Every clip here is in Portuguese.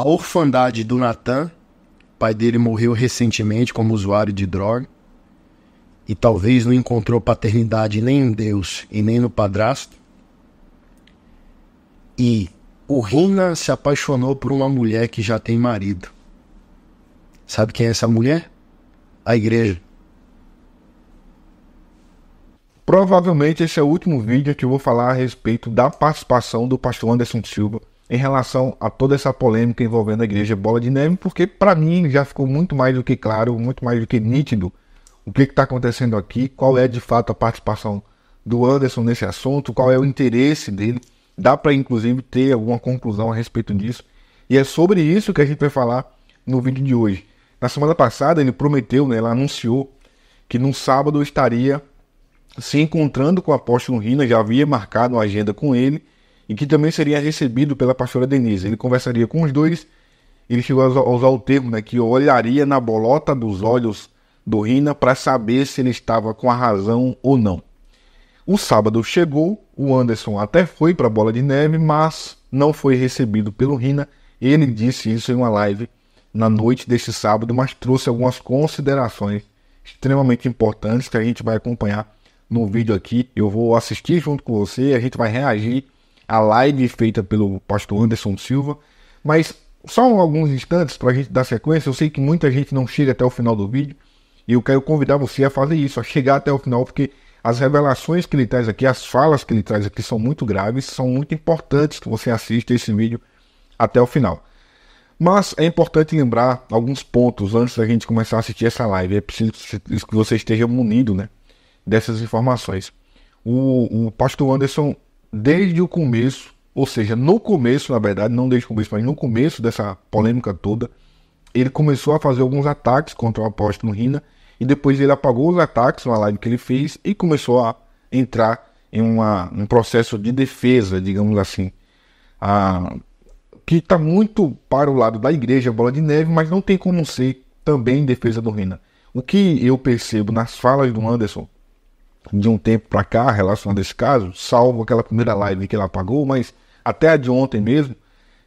A orfandade do Natan, pai dele morreu recentemente como usuário de droga e talvez não encontrou paternidade nem em Deus e nem no padrasto. E o Rina se apaixonou por uma mulher que já tem marido. Sabe quem é essa mulher? A igreja. Provavelmente esse é o último vídeo que eu vou falar a respeito da participação do pastor Anderson Silva em relação a toda essa polêmica envolvendo a igreja Bola de Neve, porque para mim já ficou muito mais do que claro, muito mais do que nítido o que está acontecendo aqui, qual é de fato a participação do Anderson nesse assunto, qual é o interesse dele. Dá para inclusive ter alguma conclusão a respeito disso. E é sobre isso que a gente vai falar no vídeo de hoje. Na semana passada ele prometeu, né, ele anunciou que no sábado estaria se encontrando com o apóstolo Rina, já havia marcado uma agenda com ele e que também seria recebido pela pastora Denise. Ele conversaria com os dois, ele chegou a usar o termo né, que olharia na bolota dos olhos do Rina para saber se ele estava com a razão ou não. O sábado chegou, o Anderson até foi para a Bola de Neve, mas não foi recebido pelo Rina. Ele disse isso em uma live na noite deste sábado, mas trouxe algumas considerações extremamente importantes que a gente vai acompanhar no vídeo aqui. Eu vou assistir junto com você, a gente vai reagir a live feita pelo pastor Anderson Silva. Mas só alguns instantes para a gente dar sequência. Eu sei que muita gente não chega até o final do vídeo e eu quero convidar você a fazer isso, a chegar até o final, porque as revelações que ele traz aqui, as falas que ele traz aqui são muito graves, são muito importantes que você assista esse vídeo até o final. Mas é importante lembrar alguns pontos antes da gente começar a assistir essa live. É preciso que você esteja munido né, dessas informações. O, o pastor Anderson desde o começo, ou seja, no começo, na verdade, não desde o começo, mas no começo dessa polêmica toda, ele começou a fazer alguns ataques contra o apóstolo Rina e depois ele apagou os ataques na live que ele fez e começou a entrar em uma, um processo de defesa, digamos assim, a, ah, que está muito para o lado da igreja, bola de neve, mas não tem como ser também em defesa do Rina. O que eu percebo nas falas do Anderson de um tempo para cá relacionado a esse caso, salvo aquela primeira live que ele apagou, mas até a de ontem mesmo,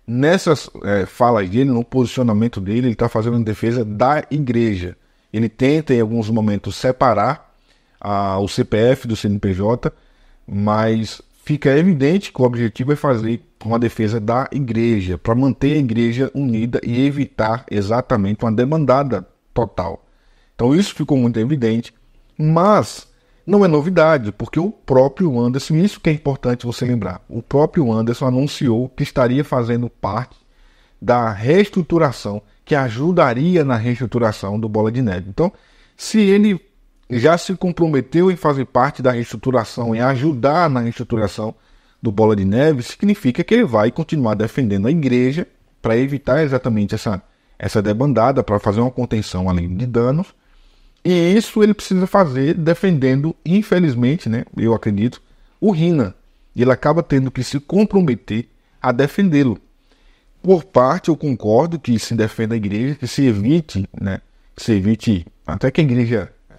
nessas é, falas dele, no posicionamento dele, ele está fazendo em defesa da igreja. Ele tenta, em alguns momentos, separar a, o CPF do CNPJ, mas fica evidente que o objetivo é fazer uma defesa da igreja, para manter a igreja unida e evitar exatamente uma demandada total. Então isso ficou muito evidente, mas não é novidade, porque o próprio Anderson, isso que é importante você lembrar, o próprio Anderson anunciou que estaria fazendo parte da reestruturação, que ajudaria na reestruturação do Bola de Neve. Então, se ele já se comprometeu em fazer parte da reestruturação e ajudar na reestruturação do Bola de Neve, significa que ele vai continuar defendendo a igreja para evitar exatamente essa, essa debandada, para fazer uma contenção além de danos e isso ele precisa fazer defendendo, infelizmente, né, eu acredito, o Rina. Ele acaba tendo que se comprometer a defendê-lo. Por parte, eu concordo que se defenda a igreja, que se evite, né, que se evite até que a igreja eh,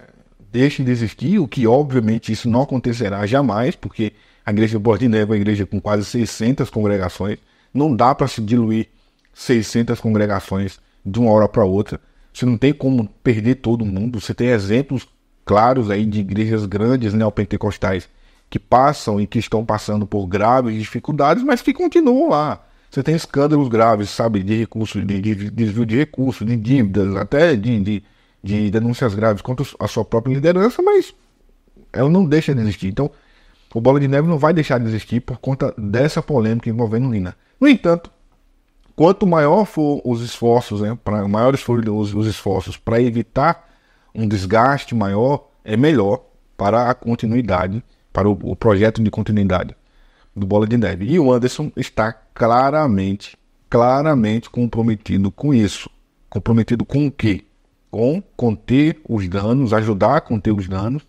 deixe de existir, o que obviamente isso não acontecerá jamais, porque a igreja Bordineva é uma igreja com quase 600 congregações, não dá para se diluir 600 congregações de uma hora para outra. Você não tem como perder todo mundo. Você tem exemplos claros aí de igrejas grandes neopentecostais né, que passam e que estão passando por graves dificuldades, mas que continuam lá. Você tem escândalos graves, sabe, de recursos, de, de, de desvio de recursos, de dívidas, até de, de, de denúncias graves contra a sua própria liderança, mas ela não deixa de existir. Então, o Bola de Neve não vai deixar de existir por conta dessa polêmica envolvendo Lina. No entanto, quanto maior for os esforços, né, pra, maiores forem os, os esforços para evitar um desgaste maior, é melhor para a continuidade, para o, o, projeto de continuidade do Bola de Neve. E o Anderson está claramente, claramente comprometido com isso. Comprometido com o quê? Com conter os danos, ajudar a conter os danos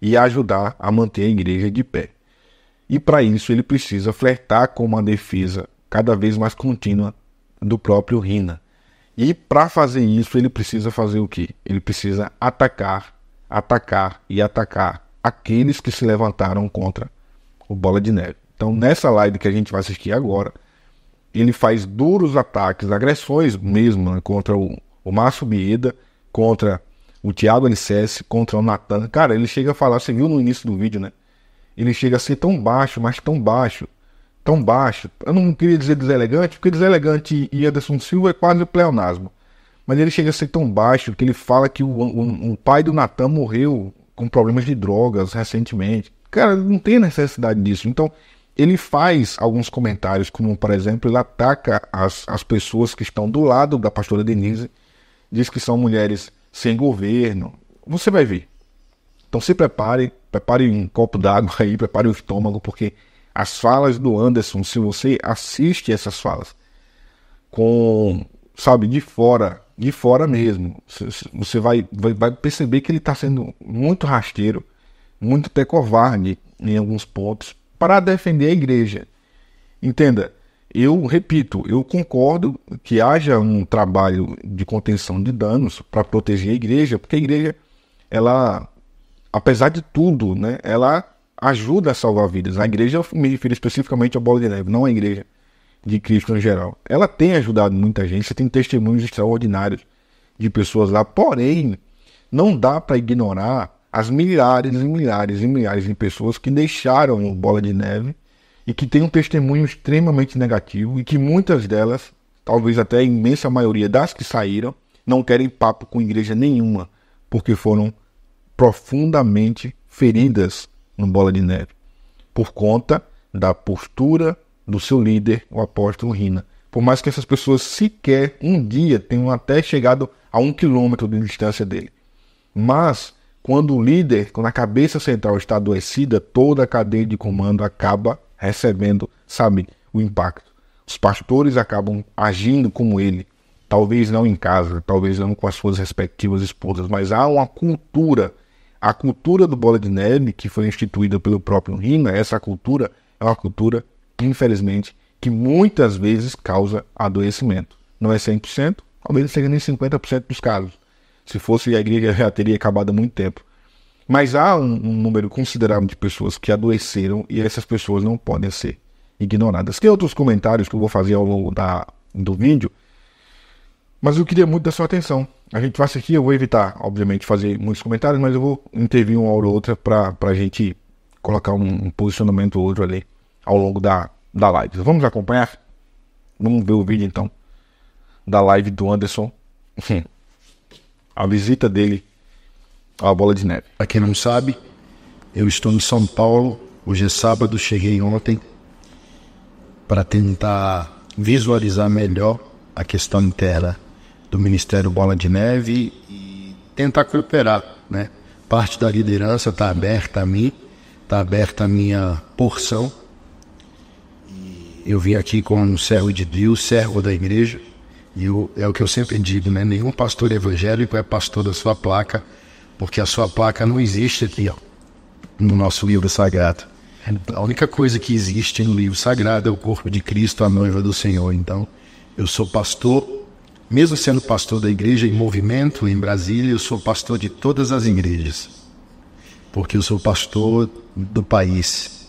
e ajudar a manter a igreja de pé. E para isso ele precisa flertar com uma defesa cada vez mais contínua do próprio Rina. E para fazer isso, ele precisa fazer o quê? Ele precisa atacar, atacar e atacar aqueles que se levantaram contra o Bola de Neve. Então, nessa live que a gente vai assistir agora, ele faz duros ataques, agressões mesmo né, contra o, o Márcio Bieda, contra o Thiago Alicerce, contra o Natan. Cara, ele chega a falar, você viu no início do vídeo, né? Ele chega a ser tão baixo, mas tão baixo, tão baixo. Eu não queria dizer deselegante, porque deselegante e Anderson Silva é quase o pleonasmo. Mas ele chega a ser tão baixo que ele fala que o, o pai do Natan morreu com problemas de drogas recentemente. Cara, não tem necessidade disso. Então, ele faz alguns comentários, como por exemplo, ele ataca as, as pessoas que estão do lado da pastora Denise, diz que são mulheres sem governo. Você vai ver. Então se prepare, prepare um copo d'água aí, prepare o estômago, porque as falas do Anderson, se você assiste essas falas com, sabe, de fora, de fora mesmo, você vai, vai, vai perceber que ele está sendo muito rasteiro, muito até covarde em alguns pontos para defender a igreja. Entenda, eu repito, eu concordo que haja um trabalho de contenção de danos para proteger a igreja, porque a igreja, ela, apesar de tudo, né, ela ajuda a salvar vidas. A igreja, eu me refiro especificamente à Bola de Neve, não à igreja de Cristo em geral. Ela tem ajudado muita gente, você tem testemunhos extraordinários de pessoas lá, porém, não dá para ignorar as milhares e milhares e milhares de pessoas que deixaram o Bola de Neve e que têm um testemunho extremamente negativo e que muitas delas, talvez até a imensa maioria das que saíram, não querem papo com igreja nenhuma, porque foram profundamente feridas no Bola de Neve, por conta da postura do seu líder, o apóstolo Rina. Por mais que essas pessoas sequer um dia tenham até chegado a um quilômetro de distância dele. Mas, quando o líder, quando a cabeça central está adoecida, toda a cadeia de comando acaba recebendo, sabe, o impacto. Os pastores acabam agindo como ele, talvez não em casa, talvez não com as suas respectivas esposas, mas há uma cultura a cultura do Bola de Neve, que foi instituída pelo próprio Rina, essa cultura é uma cultura, infelizmente, que muitas vezes causa adoecimento. Não é 100%, talvez seja nem 50% dos casos. Se fosse a igreja, já teria acabado há muito tempo. Mas há um, um, número considerável de pessoas que adoeceram e essas pessoas não podem ser ignoradas. Tem outros comentários que eu vou fazer ao longo da, do vídeo mas eu queria muito da sua atenção. A gente vai aqui, eu vou evitar, obviamente, fazer muitos comentários, mas eu vou intervir uma hora ou outra para a gente colocar um, um posicionamento ou outro ali ao longo da, da live. Vamos acompanhar? Vamos ver o vídeo então da live do Anderson. A visita dele à Bola de Neve. Para quem não sabe, eu estou em São Paulo. Hoje é sábado, cheguei ontem para tentar visualizar melhor a questão interna do Ministério Bola de Neve e tentar cooperar, né? Parte da liderança está aberta a mim, está aberta a minha porção. Eu vim aqui como um servo de Deus, servo da igreja, e eu, é o que eu sempre digo, né? Nenhum pastor evangélico é pastor da sua placa, porque a sua placa não existe aqui, ó, no nosso livro sagrado. A única coisa que existe no livro sagrado é o corpo de Cristo, a noiva do Senhor. Então, eu sou pastor mesmo sendo pastor da igreja em movimento em Brasília, eu sou pastor de todas as igrejas. Porque eu sou pastor do país.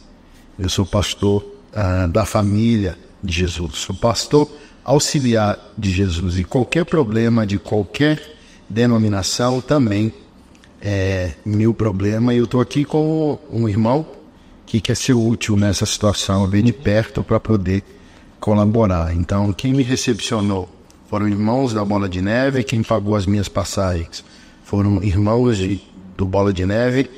Eu sou pastor ah, da família de Jesus. Sou pastor auxiliar de Jesus. E qualquer problema de qualquer denominação também é meu problema. E eu estou aqui com um irmão que quer ser útil nessa situação, bem de perto, para poder colaborar. Então, quem me recepcionou foram irmãos da Bola de Neve quem pagou as minhas passagens. Foram irmãos de, do Bola de Neve.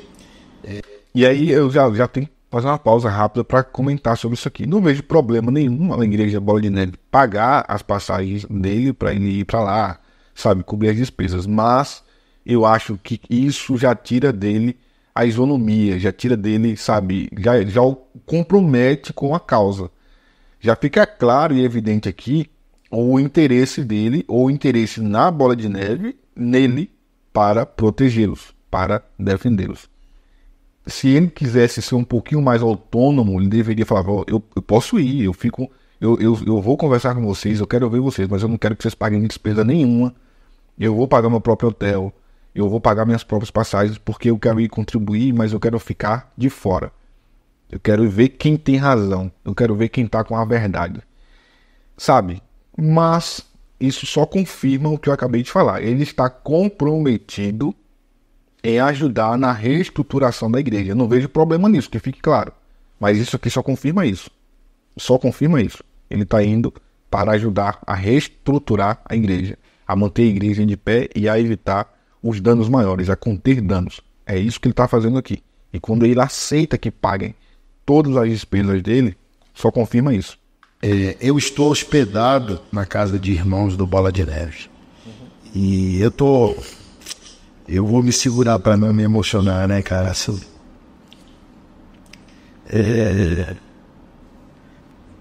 E aí eu já, já tenho que fazer uma pausa rápida para comentar sobre isso aqui. Não vejo problema nenhum a Igreja Bola de Neve pagar as passagens dele para ele ir para lá, sabe, cobrir as despesas. Mas eu acho que isso já tira dele a isonomia, já tira dele, sabe, já, já o compromete com a causa. Já fica claro e evidente aqui ou o interesse dele, ou o interesse na bola de neve, nele, para protegê-los, para defendê-los. Se ele quisesse ser um pouquinho mais autônomo, ele deveria falar: eu, eu posso ir, eu fico, eu, eu, eu vou conversar com vocês, eu quero ver vocês, mas eu não quero que vocês paguem despesa nenhuma. Eu vou pagar meu próprio hotel, eu vou pagar minhas próprias passagens, porque eu quero ir contribuir, mas eu quero ficar de fora. Eu quero ver quem tem razão, eu quero ver quem está com a verdade. Sabe, mas isso só confirma o que eu acabei de falar. Ele está comprometido em ajudar na reestruturação da igreja. Eu não vejo problema nisso, que fique claro. Mas isso aqui só confirma isso. Só confirma isso. Ele está indo para ajudar a reestruturar a igreja, a manter a igreja de pé e a evitar os danos maiores, a conter danos. É isso que ele está fazendo aqui. E quando ele aceita que paguem todas as despesas dele, só confirma isso. É, eu estou hospedado na casa de irmãos do Bola de Neve. Uhum. E eu tô. Eu vou me segurar para não me emocionar, né, cara? é...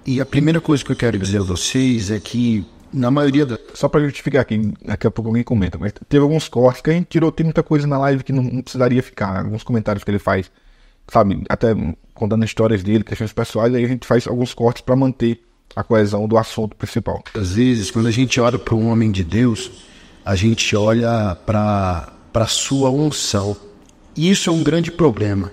E a primeira coisa que eu quero dizer a vocês é que, na maioria da... Só para justificar aqui, daqui a pouco alguém comenta, mas teve alguns cortes que a gente tirou, tem muita coisa na live que não, não precisaria ficar. Alguns comentários que ele faz, sabe? Até contando histórias dele, questões pessoais, aí a gente faz alguns cortes para manter a coesão do assunto principal. Às vezes, quando a gente olha para um homem de Deus, a gente olha para a sua unção. E isso é um grande problema.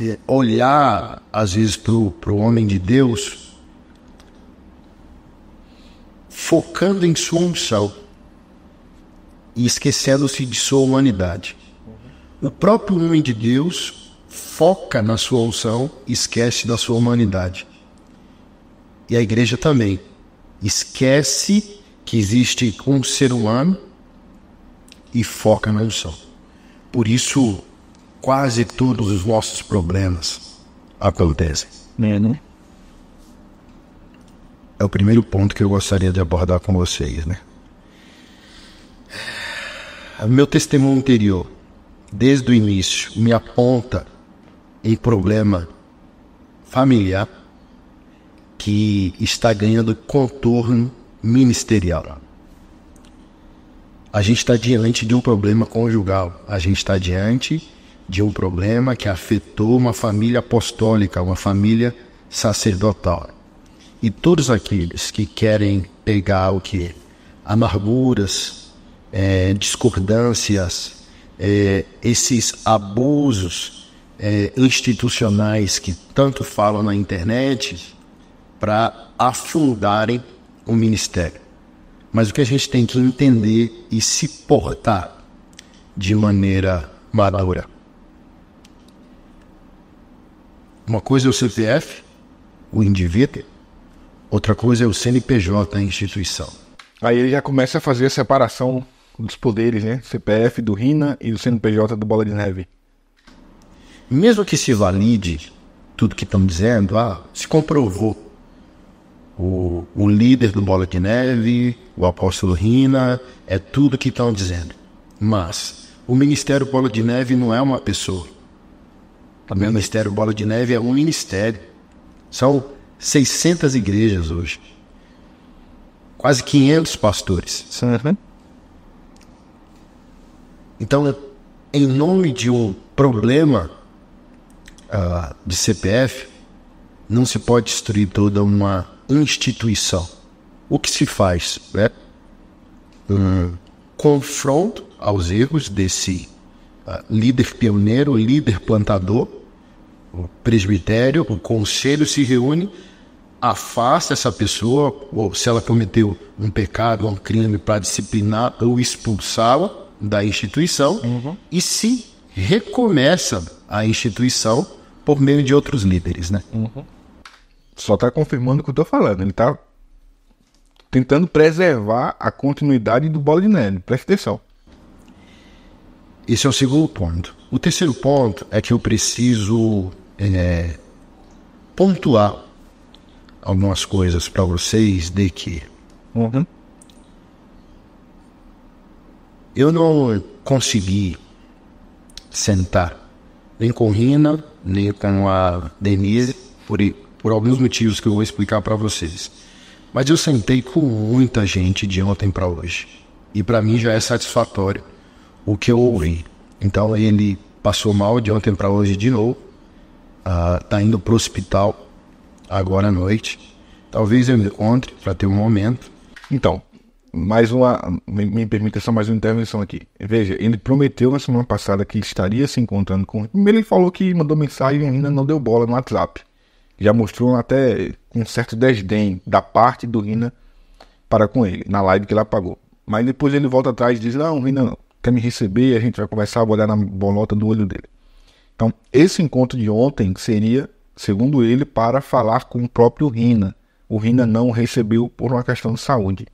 É olhar, às vezes, para o homem de Deus, focando em sua unção e esquecendo-se de sua humanidade. O próprio homem de Deus foca na sua unção e esquece da sua humanidade e a igreja também. Esquece que existe um ser humano e foca na unção. Por isso, quase todos os nossos problemas acontecem. É, né? é o primeiro ponto que eu gostaria de abordar com vocês, né? Meu testemunho anterior, desde o início, me aponta em problema familiar que está ganhando contorno ministerial. A gente está diante de um problema conjugal, a gente está diante de um problema que afetou uma família apostólica, uma família sacerdotal. E todos aqueles que querem pegar o que? Amarguras, é, discordâncias, é, esses abusos é, institucionais que tanto falam na internet, para afundarem o ministério. Mas o que a gente tem que entender e se portar de maneira madura. Uma coisa é o CPF, o indivíduo, outra coisa é o CNPJ, a instituição. Aí ele já começa a fazer a separação dos poderes, né? CPF do RINA e do CNPJ do Bola de Neve. Mesmo que se valide tudo que estão dizendo, ah, se comprovou o, o líder do Bola de Neve, o apóstolo Rina, é tudo que estão dizendo. Mas o Ministério Bola de Neve não é uma pessoa. Tá o Ministério Bola de Neve é um ministério. São 600 igrejas hoje. Quase 500 pastores. Tá então, em nome de um problema uh, de CPF, não se pode destruir toda uma instituição. O que se faz? Né? Um confronto aos erros desse uh, líder pioneiro, líder plantador, o presbitério, o conselho se reúne, afasta essa pessoa, ou se ela cometeu um pecado, um crime, para disciplinar ou expulsá-la da instituição, uhum. e se recomeça a instituição por meio de outros líderes, né? Uhum só está confirmando o que eu estou falando. Ele está tentando preservar a continuidade do bola de neve. Preste atenção. Esse é o segundo ponto. O terceiro ponto é que eu preciso é, pontuar algumas coisas para vocês de que uhum. eu não consegui sentar nem com Rina, nem com a Denise, por, por alguns motivos que eu vou explicar para vocês. Mas eu sentei com muita gente de ontem para hoje. E para mim já é satisfatório o que eu ouvi. Então ele passou mal de ontem para hoje de novo. Uh, tá indo pro hospital agora à noite. Talvez eu encontre para ter um momento. Então, mais uma. Me, me permita só mais uma intervenção aqui. Veja, ele prometeu na semana passada que estaria se encontrando com. Primeiro ele falou que mandou mensagem e ainda não deu bola no WhatsApp já mostrou até um certo desdém da parte do Rina para com ele, na live que ele apagou. Mas depois ele volta atrás e diz: Não, Rina não, quer me receber, a gente vai conversar, vou olhar na bolota do olho dele. Então, esse encontro de ontem seria, segundo ele, para falar com o próprio Rina. O Rina não recebeu por uma questão de saúde.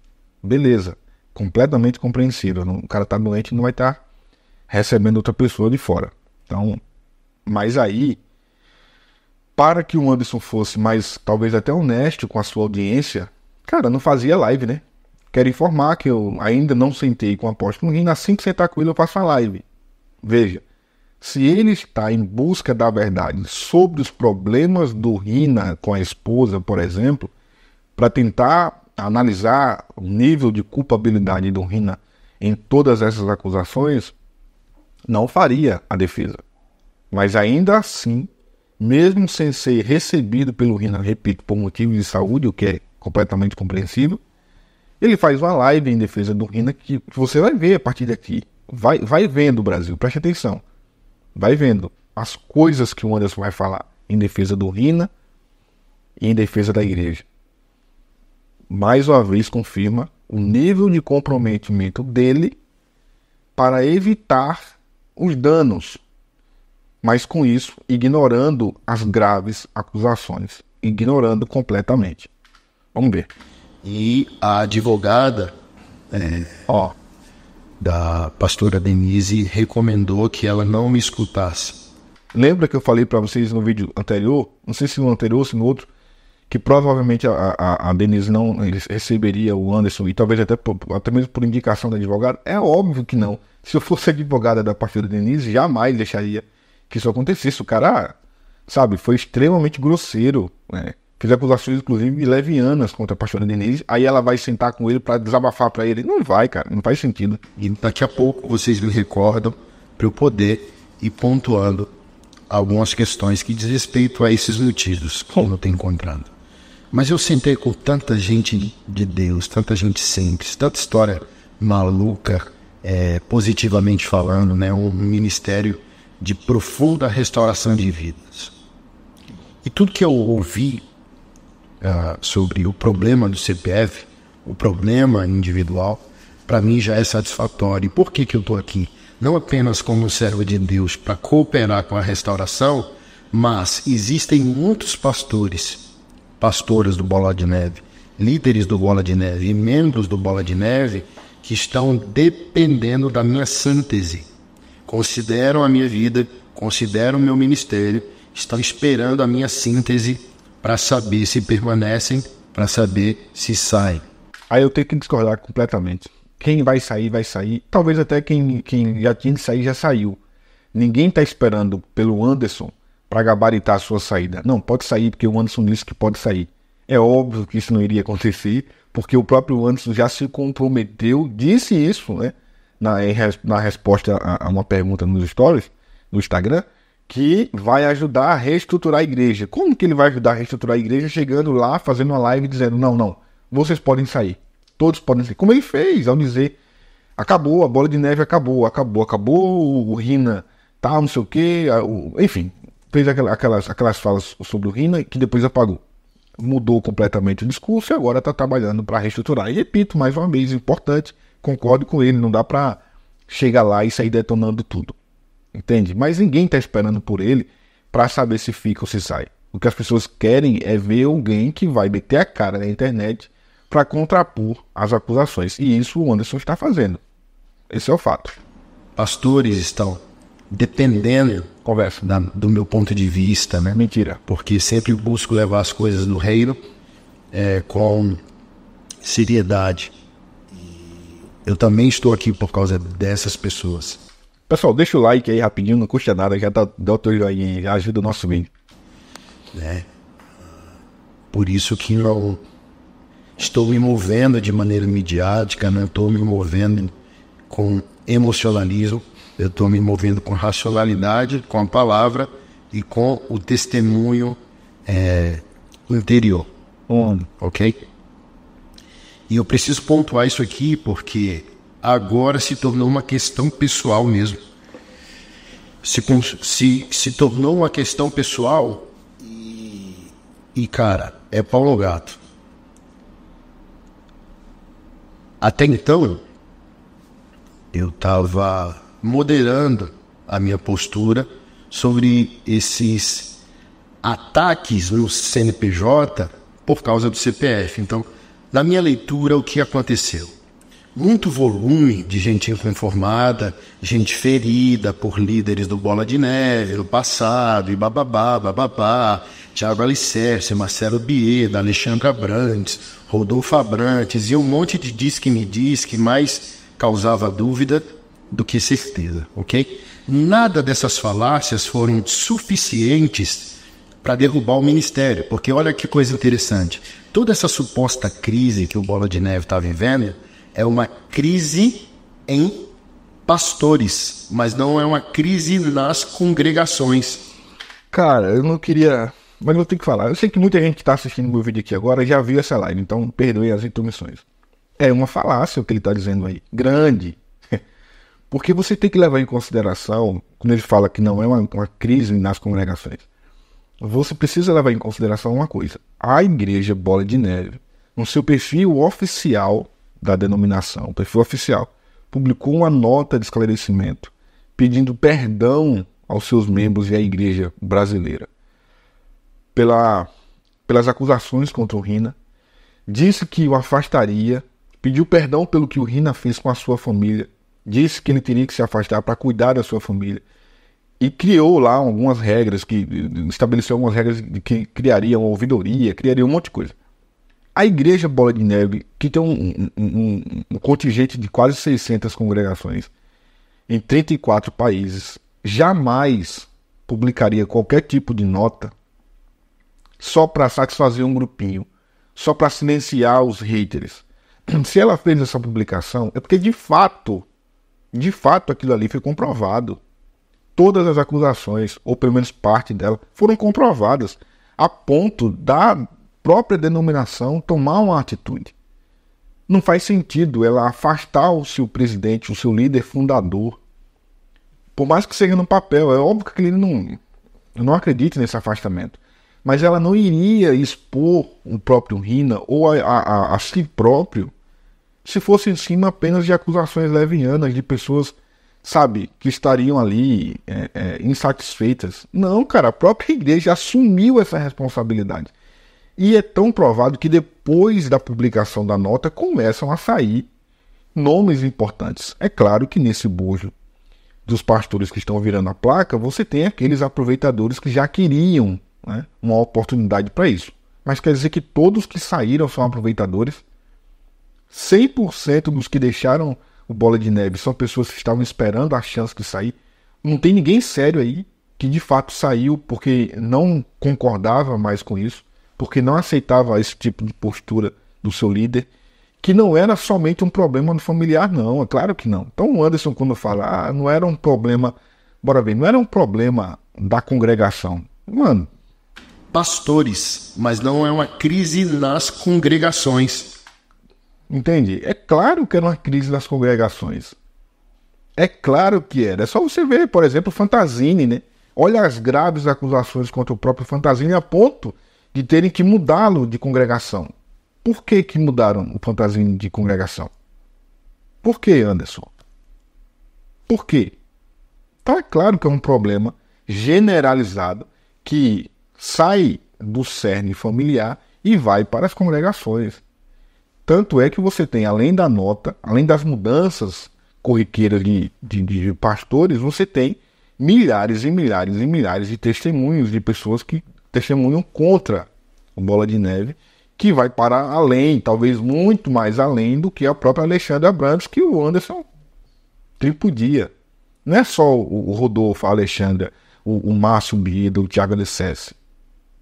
Beleza, completamente compreensível. O cara tá doente não vai estar tá recebendo outra pessoa de fora. Então, mas aí para que o Anderson fosse mais, talvez até honesto com a sua audiência, cara, não fazia live, né? Quero informar que eu ainda não sentei com o apóstolo ninguém, assim que sentar com ele eu faço a live. Veja, se ele está em busca da verdade sobre os problemas do Rina com a esposa, por exemplo, para tentar analisar o nível de culpabilidade do Rina em todas essas acusações, não faria a defesa. Mas ainda assim, mesmo sem ser recebido pelo Renan, repito, por motivos de saúde, o que é completamente compreensível, ele faz uma live em defesa do Renan que você vai ver a partir daqui. Vai, vai vendo, Brasil, preste atenção. Vai vendo as coisas que o Anderson vai falar em defesa do Rina e em defesa da igreja. Mais uma vez confirma o nível de comprometimento dele para evitar os danos mas com isso ignorando as graves acusações, ignorando completamente. Vamos ver. E a advogada é, ó, da pastora Denise recomendou que ela não me escutasse. Lembra que eu falei para vocês no vídeo anterior, não sei se no anterior, se no outro, que provavelmente a, a, a Denise não receberia o Anderson e talvez até, por, até mesmo por indicação da advogada? É óbvio que não. Se eu fosse advogada da pastora Denise, jamais deixaria que isso acontecesse. O cara, sabe, foi extremamente grosseiro, né? Fez acusações, inclusive, levianas contra a pastora Denise. Aí ela vai sentar com ele para desabafar para ele. Não vai, cara. Não faz sentido. E daqui a pouco vocês me recordam para eu poder ir pontuando algumas questões que diz respeito a esses lutidos, que eu não estou encontrando Mas eu sentei com tanta gente de Deus, tanta gente simples, tanta história maluca, é, positivamente falando, né? Um ministério de profunda restauração de vidas. E tudo que eu ouvi uh, sobre o problema do CPF, o problema individual, para mim já é satisfatório. E por que, que eu estou aqui? Não apenas como servo de Deus para cooperar com a restauração, mas existem muitos pastores, pastoras do Bola de Neve, líderes do Bola de Neve e membros do Bola de Neve que estão dependendo da minha síntese consideram a minha vida, consideram o meu ministério, estão esperando a minha síntese para saber se permanecem, para saber se saem. Aí eu tenho que discordar completamente. Quem vai sair, vai sair. Talvez até quem, quem já tinha que sair, já saiu. Ninguém está esperando pelo Anderson para gabaritar a sua saída. Não, pode sair, porque o Anderson disse que pode sair. É óbvio que isso não iria acontecer, porque o próprio Anderson já se comprometeu, disse isso, né? na, na resposta a, a uma pergunta nos stories, no Instagram, que vai ajudar a reestruturar a igreja. Como que ele vai ajudar a reestruturar a igreja chegando lá, fazendo uma live dizendo: não, não, vocês podem sair. Todos podem sair. Como ele fez ao dizer: acabou, a bola de neve acabou, acabou, acabou, o Rina tá, não sei o quê, o... enfim, fez aquelas, aquelas falas sobre o Rina que depois apagou. Mudou completamente o discurso e agora está trabalhando para reestruturar. E repito, mais uma vez, importante concordo com ele, não dá para chegar lá e sair detonando tudo. Entende? Mas ninguém está esperando por ele para saber se fica ou se sai. O que as pessoas querem é ver alguém que vai meter a cara na internet para contrapor as acusações. E isso o Anderson está fazendo. Esse é o fato. Pastores estão dependendo conversa da, do meu ponto de vista, né? Mentira. Porque sempre busco levar as coisas do reino é, com seriedade. Eu também estou aqui por causa dessas pessoas. Pessoal, deixa o like aí rapidinho, não custa nada, já dá, dá o teu joinha, já ajuda o nosso vídeo. É. Né? Por isso que eu estou me movendo de maneira midiática, não né? estou me movendo com emocionalismo, eu estou me movendo com racionalidade, com a palavra e com o testemunho é, interior. Um. Ok? E eu preciso pontuar isso aqui porque agora se tornou uma questão pessoal mesmo. Se, se, se tornou uma questão pessoal e, e, cara, é Paulo gato. Até então, eu estava moderando a minha postura sobre esses ataques no CNPJ por causa do CPF. Então, na minha leitura, o que aconteceu. Muito volume de gente inconformada, gente ferida por líderes do Bola de Neve, do passado, e bababá, bababá, Tiago Alicerce, Marcelo Bieda, Alexandre Brandes, Rodolfo Abrantes e um monte de diz que me diz que mais causava dúvida do que certeza, ok? Nada dessas falácias foram suficientes para derrubar o ministério. Porque olha que coisa interessante. Toda essa suposta crise que o Bola de Neve está vivendo é uma crise em pastores, mas não é uma crise nas congregações. Cara, eu não queria. Mas eu tenho que falar. Eu sei que muita gente que está assistindo meu vídeo aqui agora já viu essa live, então perdoe as intromissões. É uma falácia o que ele está dizendo aí. Grande. Porque você tem que levar em consideração, quando ele fala que não é uma, uma crise nas congregações, você precisa levar em consideração uma coisa: a Igreja Bola de Neve, no seu perfil oficial da denominação, perfil oficial, publicou uma nota de esclarecimento pedindo perdão aos seus membros e à Igreja brasileira pela, pelas acusações contra o Rina, disse que o afastaria, pediu perdão pelo que o Rina fez com a sua família, disse que ele teria que se afastar para cuidar da sua família e criou lá algumas regras, que estabeleceu algumas regras de que criariam ouvidoria, criaria um monte de coisa. A Igreja Bola de Neve, que tem um, um, um contingente de quase 600 congregações em 34 países, jamais publicaria qualquer tipo de nota só para satisfazer um grupinho, só para silenciar os haters. Se ela fez essa publicação, é porque de fato, de fato aquilo ali foi comprovado todas as acusações, ou pelo menos parte dela, foram comprovadas a ponto da própria denominação tomar uma atitude. Não faz sentido ela afastar o seu presidente, o seu líder fundador. Por mais que seja no papel, é óbvio que ele não, eu não acredite nesse afastamento. Mas ela não iria expor o próprio Rina ou a, a, a si próprio se fosse em cima apenas de acusações levianas de pessoas sabe, que estariam ali é, é, insatisfeitas. Não, cara, a própria igreja assumiu essa responsabilidade. E é tão provado que depois da publicação da nota começam a sair nomes importantes. É claro que nesse bojo dos pastores que estão virando a placa, você tem aqueles aproveitadores que já queriam né, uma oportunidade para isso. Mas quer dizer que todos que saíram são aproveitadores? 100% dos que deixaram o Bola de Neve são pessoas que estavam esperando a chance de sair. Não tem ninguém sério aí que de fato saiu porque não concordava mais com isso, porque não aceitava esse tipo de postura do seu líder, que não era somente um problema no familiar, não, é claro que não. Então o Anderson, quando fala, ah, não era um problema, bora ver, não era um problema da congregação. Mano. Pastores, mas não é uma crise nas congregações. Entende? É claro que era uma crise das congregações. É claro que era. É só você ver, por exemplo, Fantasini, né? Olha as graves acusações contra o próprio Fantasini a ponto de terem que mudá-lo de congregação. Por que, que mudaram o Fantasini de congregação? Por que, Anderson? Por quê? Tá claro que é um problema generalizado que sai do cerne familiar e vai para as congregações. Tanto é que você tem, além da nota, além das mudanças corriqueiras de, de, de pastores, você tem milhares e milhares e milhares de testemunhos de pessoas que testemunham contra o Bola de Neve, que vai para além, talvez muito mais além do que a própria Alexandre Abrantes, que o Anderson tripudia. Não é só o Rodolfo, a Alexandra, o, o Márcio Bido, o Thiago Alessese.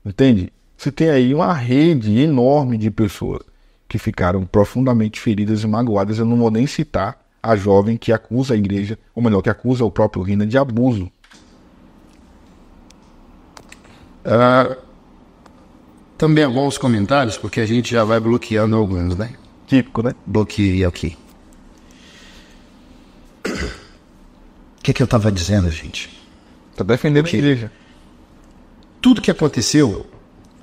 Entende? Você tem aí uma rede enorme de pessoas que ficaram profundamente feridas e magoadas. Eu não vou nem citar a jovem que acusa a igreja, ou melhor, que acusa o próprio Rina de abuso. Uh, também alguns comentários, porque a gente já vai bloqueando alguns, né? Típico, né? Bloqueei aqui. O que, é que eu estava dizendo, gente? Está defendendo porque a igreja. Tudo que aconteceu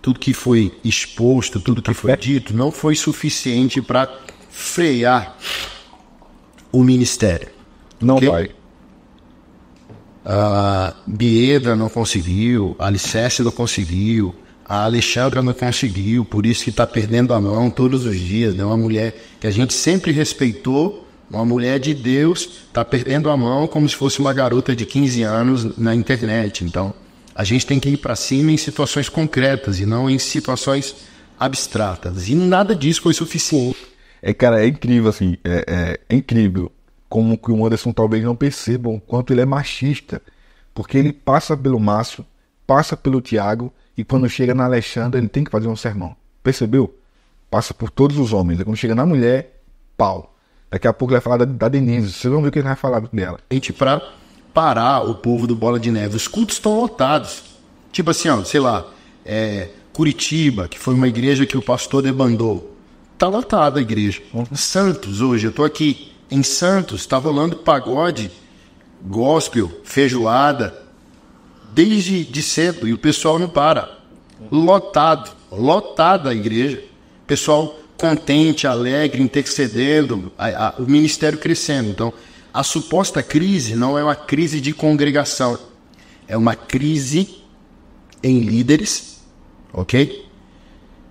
tudo que foi exposto, tudo que foi dito, não foi suficiente para frear o ministério. Não okay? vai. A ah, Biedra não conseguiu, a Alicerce não conseguiu, a Alexandra não conseguiu, por isso que está perdendo a mão todos os dias. É né? uma mulher que a gente sempre respeitou, uma mulher de Deus, está perdendo a mão como se fosse uma garota de 15 anos na internet. Então, a gente tem que ir para cima em situações concretas e não em situações abstratas. E nada disso foi suficiente. É, cara, é incrível, assim, é, é, é incrível como que o Anderson talvez não perceba o quanto ele é machista. Porque ele passa pelo Márcio, passa pelo Tiago, e quando chega na Alexandra, ele tem que fazer um sermão. Percebeu? Passa por todos os homens. Quando chega na mulher, pau. Daqui a pouco ele vai falar da, da Denise. Vocês vão ver o que ele vai falar dela. Gente, pra parar o povo do Bola de Neve. Os cultos estão lotados. Tipo assim, ó, sei lá, é, Curitiba, que foi uma igreja que o pastor debandou. Tá lotada a igreja. Santos, hoje, eu tô aqui em Santos, tá rolando pagode, gospel, feijoada, desde de cedo, e o pessoal não para. Lotado, lotada a igreja. Pessoal contente, alegre, intercedendo, a, a, o ministério crescendo. Então, a suposta crise não é uma crise de congregação, é uma crise em líderes, ok?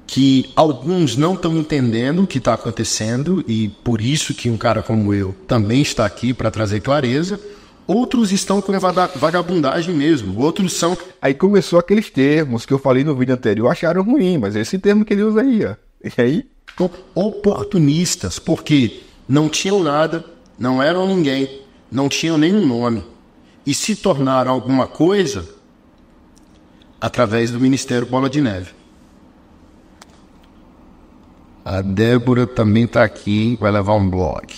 Que alguns não estão entendendo o que está acontecendo e por isso que um cara como eu também está aqui para trazer clareza. Outros estão com vagabundagem mesmo, outros são. Aí começou aqueles termos que eu falei no vídeo anterior, acharam ruim, mas esse termo que ele usa aí, ó. E aí? Oportunistas, porque não tinham nada, não eram ninguém, não tinham nenhum nome, e se tornaram alguma coisa através do Ministério Bola de Neve. A Débora também está aqui, vai levar um blog.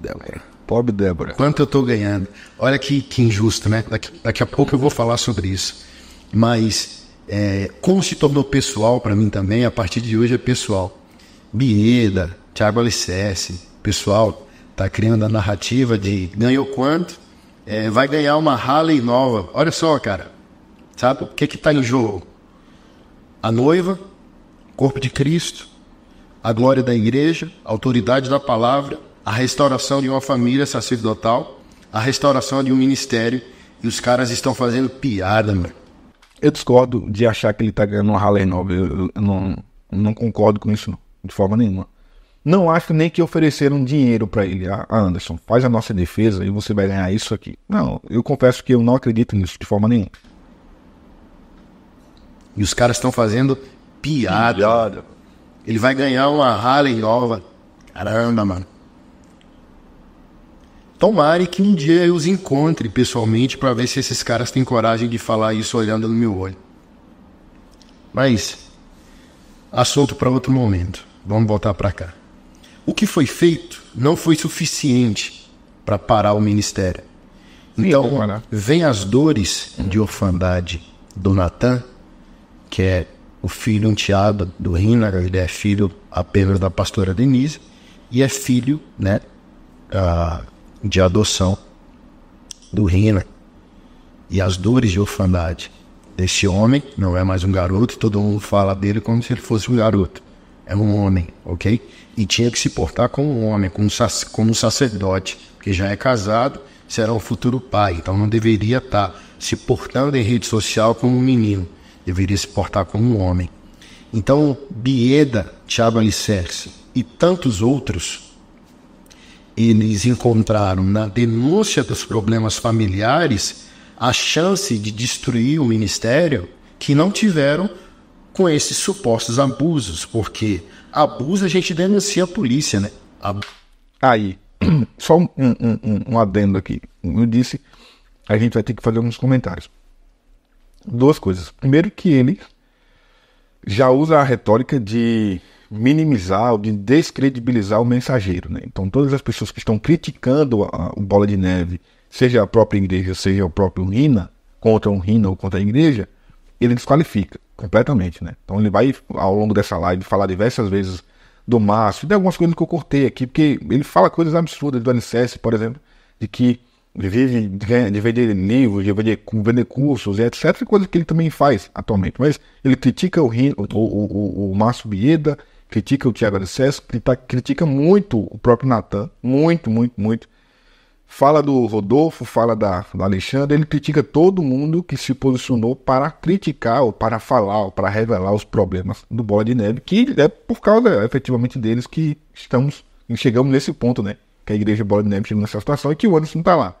Débora. Pobre Débora. Quanto eu estou ganhando? Olha que, que injusto, né? Daqui, daqui, a pouco eu vou falar sobre isso. Mas é, como se tornou pessoal para mim também, a partir de hoje é pessoal. Bieda, Thiago Alicerce, pessoal, Está criando a narrativa de ganhou quanto, é, vai ganhar uma Harley nova. Olha só, cara. Sabe o que está em jogo? A noiva, corpo de Cristo, a glória da igreja, a autoridade da palavra, a restauração de uma família sacerdotal, a restauração de um ministério. E os caras estão fazendo piada, mano. Eu discordo de achar que ele está ganhando uma Harley nova. Eu, eu, eu, não, não concordo com isso de forma nenhuma. Não acho nem que ofereceram dinheiro para ele. Ah, ah, Anderson, faz a nossa defesa e você vai ganhar isso aqui. Não, eu confesso que eu não acredito nisso de forma nenhuma. E os caras estão fazendo piada. piada. Ele vai ganhar uma Harley nova. Caramba, mano. Tomare que um dia eu os encontre pessoalmente para ver se esses caras têm coragem de falar isso olhando no meu olho. Mas, assunto para outro momento. Vamos voltar para cá. O que foi feito não foi suficiente para parar o ministério. É então, né? vem as dores de orfandade do Natan, que é o filho enteado do Rina, ele é filho apenas da pastora Denise, e é filho né, de adoção do Rina. E as dores de orfandade desse homem, não é mais um garoto, todo mundo fala dele como se ele fosse um garoto. Era é um homem, ok? E tinha que se portar como um homem, como, sac como sacerdote, porque já é casado, será o futuro pai. Então não deveria estar tá se portando em rede social como um menino, deveria se portar como um homem. Então, Bieda, Tiago Alicerce e tantos outros, eles encontraram na denúncia dos problemas familiares a chance de destruir o ministério que não tiveram com esses supostos abusos, porque abuso a gente denuncia a polícia, né? Ab... Aí, só um, um, um, um adendo aqui. Eu disse, a gente vai ter que fazer alguns comentários. Duas coisas. Primeiro que ele já usa a retórica de minimizar ou de descredibilizar o mensageiro. Né? Então, todas as pessoas que estão criticando a, o Bola de Neve, seja a própria igreja, seja o próprio Rina, contra um Rina ou contra a igreja, ele desqualifica completamente, né? Então ele vai ao longo dessa live falar diversas vezes do Márcio, de algumas coisas que eu cortei aqui, porque ele fala coisas absurdas do Alicerce, por exemplo, de que vive de vender livros, de vender, vender cursos, etc. Coisa que ele também faz atualmente. Mas ele critica o, o, o, o Márcio Bieda, critica o Tiago Alicerce, critica muito o próprio Natan, muito, muito, muito. Fala do Rodolfo, fala da, do Alexandre, ele critica todo mundo que se posicionou para criticar, ou para falar, ou para revelar os problemas do Bola de Neve, que é por causa efetivamente deles que estamos, chegamos nesse ponto, né? Que a Igreja Bola de Neve chegou nessa situação e que o Anderson está lá.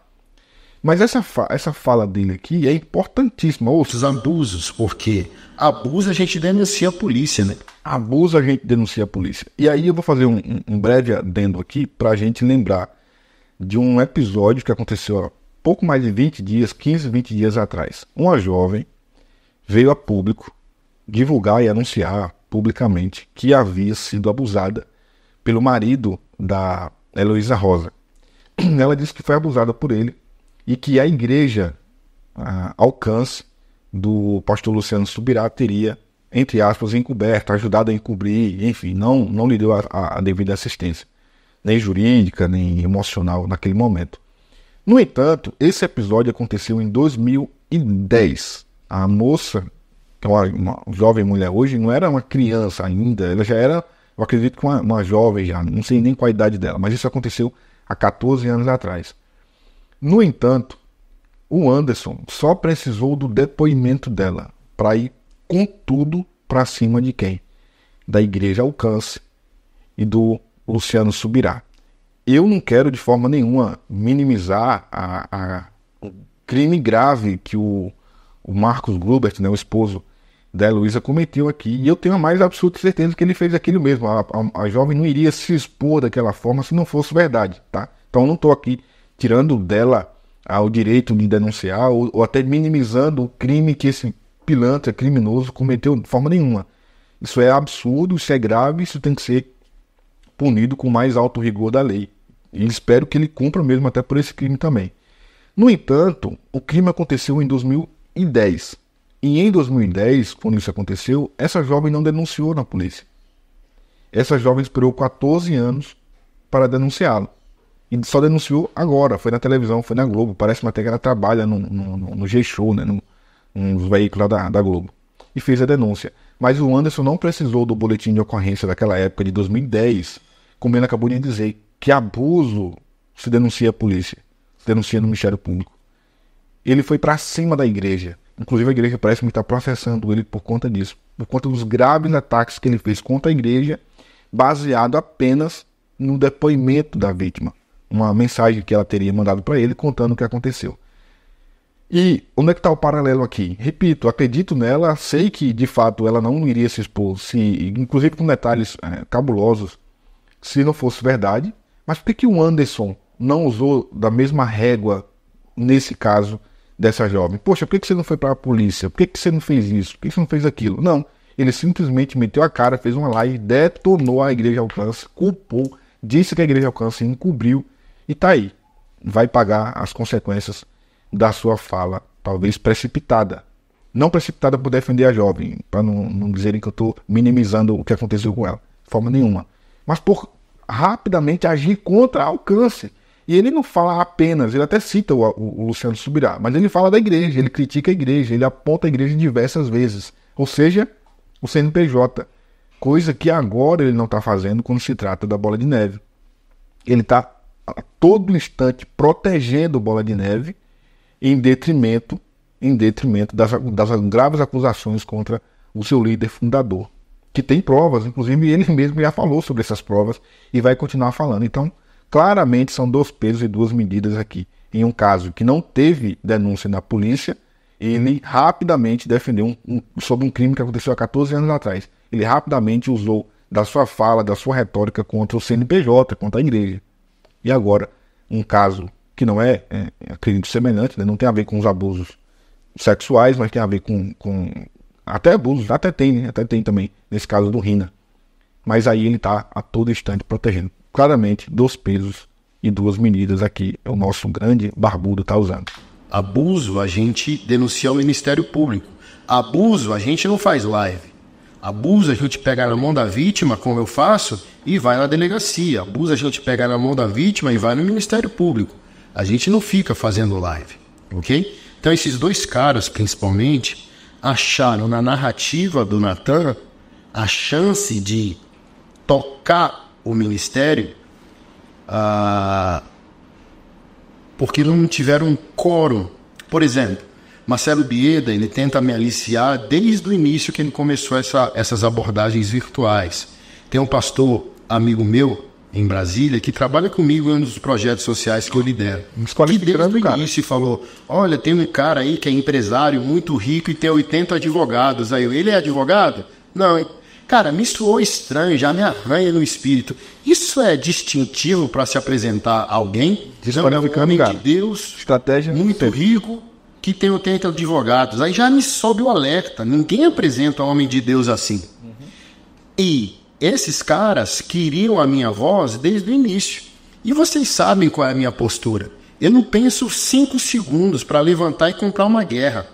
Mas essa, fa essa fala dele aqui é importantíssima. Ouça. Os abusos, porque abuso a gente denuncia a polícia, né? Abuso a gente denuncia a polícia. E aí eu vou fazer um, um breve adendo aqui para a gente lembrar de um episódio que aconteceu há pouco mais de 20 dias, 15, 20 dias atrás. Uma jovem veio a público divulgar e anunciar publicamente que havia sido abusada pelo marido da Heloísa Rosa. Ela disse que foi abusada por ele e que a igreja, a alcance do pastor Luciano Subirá, teria, entre aspas, encoberto, ajudado a encobrir, enfim, não, não lhe deu a, a devida assistência nem jurídica, nem emocional naquele momento. No entanto, esse episódio aconteceu em 2010. A moça, que é uma, uma jovem mulher hoje, não era uma criança ainda, ela já era, eu acredito que uma, uma jovem já, não sei nem qual a idade dela, mas isso aconteceu há 14 anos atrás. No entanto, o Anderson só precisou do depoimento dela para ir com tudo para cima de quem? Da Igreja Alcance e do Luciano subirá. Eu não quero de forma nenhuma minimizar a, a crime grave que o, o Marcos Grubert, né, o esposo da Heloísa, cometeu aqui. E eu tenho a mais absoluta certeza que ele fez aquilo mesmo. A, a, a jovem não iria se expor daquela forma se não fosse verdade, tá? Então eu não estou aqui tirando dela ah, o direito de denunciar ou, ou até minimizando o crime que esse pilantra criminoso cometeu de forma nenhuma. Isso é absurdo, isso é grave, isso tem que ser punido com o mais alto rigor da lei. E espero que ele cumpra mesmo até por esse crime também. No entanto, o crime aconteceu em 2010. E em 2010, quando isso aconteceu, essa jovem não denunciou na polícia. Essa jovem esperou 14 anos para denunciá-lo. E só denunciou agora, foi na televisão, foi na Globo. Parece até que ela trabalha no, no, no G-Show, né? nos veículos da, da Globo. E fez a denúncia. Mas o Anderson não precisou do boletim de ocorrência daquela época de 2010, como ele acabou de dizer, que abuso se denuncia à polícia, se denuncia no Ministério Público. Ele foi para cima da igreja. Inclusive a igreja parece que está processando ele por conta disso, por conta dos graves ataques que ele fez contra a igreja, baseado apenas no depoimento da vítima, uma mensagem que ela teria mandado para ele contando o que aconteceu. E onde é que está o paralelo aqui? Repito, acredito nela, sei que de fato ela não iria se expor, se, inclusive com detalhes é, cabulosos, se não fosse verdade. Mas por que, que o Anderson não usou da mesma régua nesse caso dessa jovem? Poxa, por que, que você não foi para a polícia? Por que, que você não fez isso? Por que, que você não fez aquilo? Não, ele simplesmente meteu a cara, fez uma live, detonou a Igreja Alcance, culpou, disse que a Igreja Alcance encobriu e tá aí. Vai pagar as consequências da sua fala, talvez precipitada. Não precipitada por defender a jovem, para não, não dizerem que eu estou minimizando o que aconteceu com ela, de forma nenhuma. Mas por rapidamente agir contra o câncer. E ele não fala apenas, ele até cita o, o, o, Luciano Subirá, mas ele fala da igreja, ele critica a igreja, ele aponta a igreja diversas vezes. Ou seja, o CNPJ. Coisa que agora ele não está fazendo quando se trata da bola de neve. Ele está a todo instante protegendo bola de neve em detrimento, em detrimento das, das graves acusações contra o seu líder fundador, que tem provas, inclusive ele mesmo já falou sobre essas provas e vai continuar falando. Então, claramente são dois pesos e duas medidas aqui. Em um caso que não teve denúncia na polícia, ele rapidamente defendeu um, um, sobre um crime que aconteceu há 14 anos atrás. Ele rapidamente usou da sua fala, da sua retórica contra o CNPJ, contra a igreja. E agora, um caso que não é, é, é acredito, semelhante, né? não tem a ver com os abusos sexuais, mas tem a ver com, com até abusos, até tem, né? até tem também, nesse caso do Rina. Mas aí ele está a todo instante protegendo claramente dois pesos e duas medidas aqui é o nosso grande barbudo está usando. Abuso a gente denuncia ao Ministério Público. Abuso a gente não faz live. Abuso a gente pega na mão da vítima, como eu faço, e vai na delegacia. Abuso a gente pega na mão da vítima e vai no Ministério Público. A gente não fica fazendo live, ok? Então esses dois caras, principalmente, acharam na narrativa do Natan a chance de tocar o ministério ah, porque não tiveram um coro. Por exemplo, Marcelo Bieda ele tenta me aliciar desde o início que ele começou essa, essas abordagens virtuais. Tem um pastor amigo meu em Brasília, que trabalha comigo em é um dos projetos sociais que eu lidero. Que desde o cara. início falou, olha, tem um cara aí que é empresário muito rico e tem 80 advogados. Aí eu, ele é advogado? Não. Cara, me soou estranho, já me arranha no espírito. Isso é distintivo para se apresentar a alguém? Hispanoamericano, é um cara. de Deus, estratégia muito sempre. rico, que tem 80 advogados. Aí já me sobe o alerta. Ninguém apresenta homem de Deus assim. Uhum. E esses caras queriam a minha voz desde o início. E vocês sabem qual é a minha postura. Eu não penso cinco segundos para levantar e comprar uma guerra.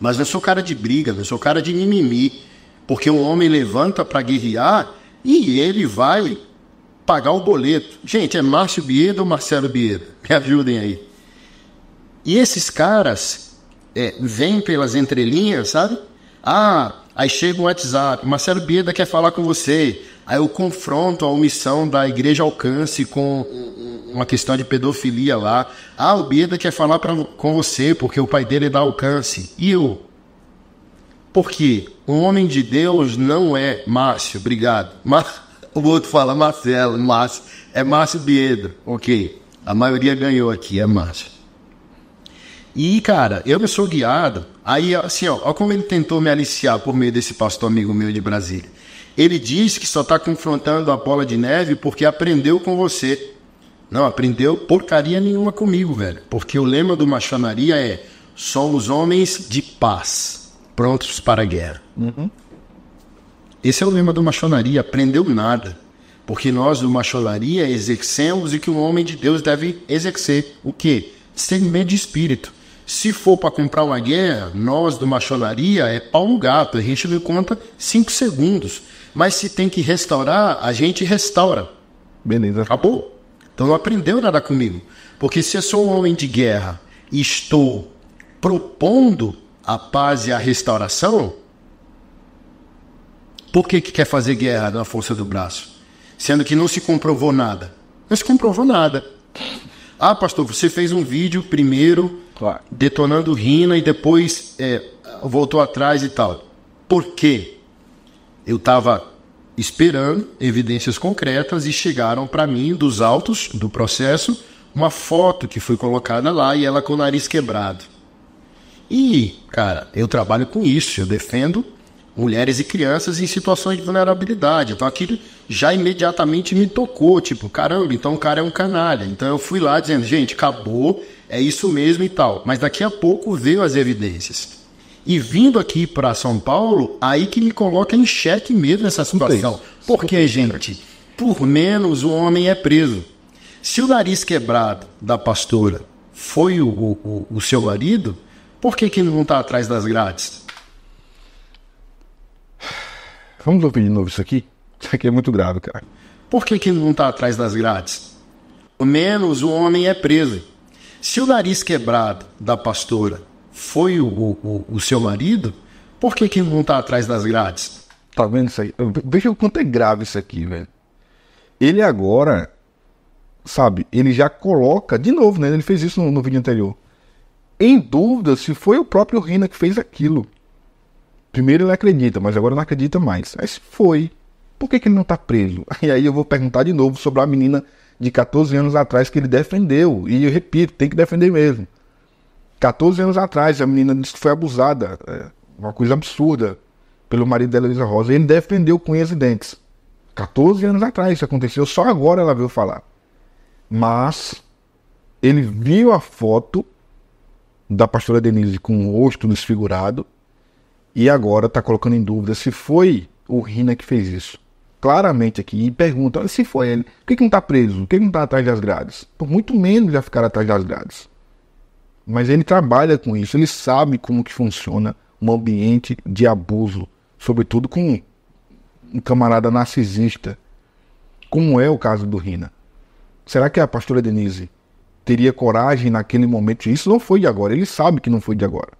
Mas eu sou cara de briga, eu sou cara de mimimi. Porque um homem levanta para guerrear e ele vai pagar o boleto. Gente, é Márcio Bieda ou Marcelo Bieda? Me ajudem aí. E esses caras é, vêm pelas entrelinhas, sabe? Ah, Aí chega um WhatsApp, Marcelo Bieda quer falar com você. Aí eu confronto a omissão da Igreja Alcance com uma questão de pedofilia lá. Ah, o Bieda quer falar pra, com você porque o pai dele é da Alcance. E eu? Porque o homem de Deus não é Márcio, obrigado. Mas o outro fala Marcelo, Márcio. É Márcio Bieda. Ok. A maioria ganhou aqui, é Márcio. E, cara, eu me sou guiado. Aí, assim, ó, ó como ele tentou me aliciar por meio desse pastor amigo meu de Brasília. Ele diz que só está confrontando a bola de neve porque aprendeu com você. Não aprendeu porcaria nenhuma comigo, velho. Porque o lema do machonaria é somos homens de paz, prontos para a guerra. Uhum. Esse é o lema do machonaria, aprendeu nada. Porque nós do machonaria exercemos o que o homem de Deus deve exercer. O quê? Discernimento de espírito. Se for para comprar uma guerra, nós do macholaria é pau no gato, a gente não conta cinco segundos. Mas se tem que restaurar, a gente restaura. Beleza. Acabou. Então não aprendeu nada comigo. Porque se eu sou um homem de guerra e estou propondo a paz e a restauração, por que, que quer fazer guerra na força do braço? Sendo que não se comprovou nada. Não se comprovou nada. Ah, pastor, você fez um vídeo primeiro detonando Rina e depois é, voltou atrás e tal. Por quê? Eu estava esperando evidências concretas e chegaram para mim dos autos do processo uma foto que foi colocada lá e ela com o nariz quebrado. E, cara, eu trabalho com isso, eu defendo mulheres e crianças em situações de vulnerabilidade. Então aquilo já imediatamente me tocou, tipo, caramba, então o cara é um canalha. Então eu fui lá dizendo, gente, acabou, é isso mesmo e tal. Mas daqui a pouco veio as evidências. E vindo aqui para São Paulo, aí que me coloca em xeque mesmo essa situação. Porque, gente, por menos o homem é preso. Se o nariz quebrado da pastora foi o, o, o seu marido, por que, que não está atrás das grades? Vamos ouvir de novo isso aqui? Isso aqui é muito grave, cara. Por que, que não está atrás das grades? Por menos o homem é preso. Se o nariz quebrado da pastora foi o, o, o seu marido, por que, que não está atrás das grades? Tá vendo isso aí? Veja o quanto é grave isso aqui, velho. Ele agora, sabe, ele já coloca, de novo, né? Ele fez isso no, no vídeo anterior. Em dúvida se foi o próprio Rina que fez aquilo. Primeiro ele acredita, mas agora não acredita mais. Mas foi. Por que, que ele não tá preso? E aí eu vou perguntar de novo sobre a menina de 14 anos atrás que ele defendeu. E eu repito, tem que defender mesmo. 14 anos atrás, a menina disse que foi abusada. É uma coisa absurda pelo marido da Heloísa Rosa. Ele defendeu com unhas e dentes. 14 anos atrás isso aconteceu, só agora ela veio falar. Mas ele viu a foto da pastora Denise com o rosto desfigurado e agora está colocando em dúvida se foi o Rina que fez isso claramente aqui e pergunta se foi ele, por que, que não está preso? Por que, que não está atrás das grades? Por muito menos já ficar atrás das grades. Mas ele trabalha com isso, ele sabe como que funciona um ambiente de abuso, sobretudo com um camarada narcisista, como é o caso do Rina. Será que a pastora Denise teria coragem naquele momento? Isso não foi de agora, ele sabe que não foi de agora.